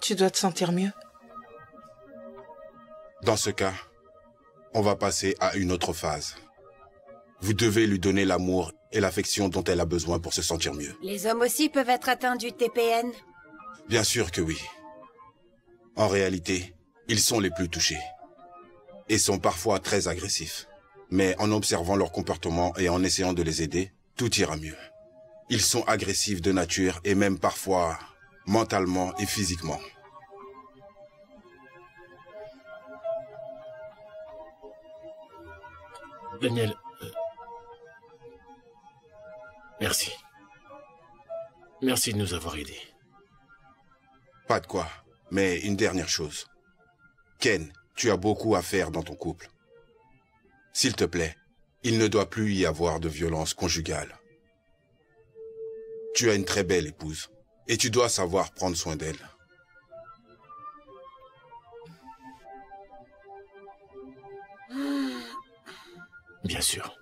Tu dois te sentir mieux Dans ce cas, on va passer à une autre phase. Vous devez lui donner l'amour et l'affection dont elle a besoin pour se sentir mieux. Les hommes aussi peuvent être atteints du TPN Bien sûr que oui. En réalité, ils sont les plus touchés. Et sont parfois très agressifs. Mais en observant leur comportement et en essayant de les aider, tout ira mieux. Ils sont agressifs de nature et même parfois mentalement et physiquement. Daniel, Merci. Merci de nous avoir aidés. Pas de quoi. Mais une dernière chose. Ken, tu as beaucoup à faire dans ton couple. S'il te plaît, il ne doit plus y avoir de violence conjugale. Tu as une très belle épouse, et tu dois savoir prendre soin d'elle. Bien sûr.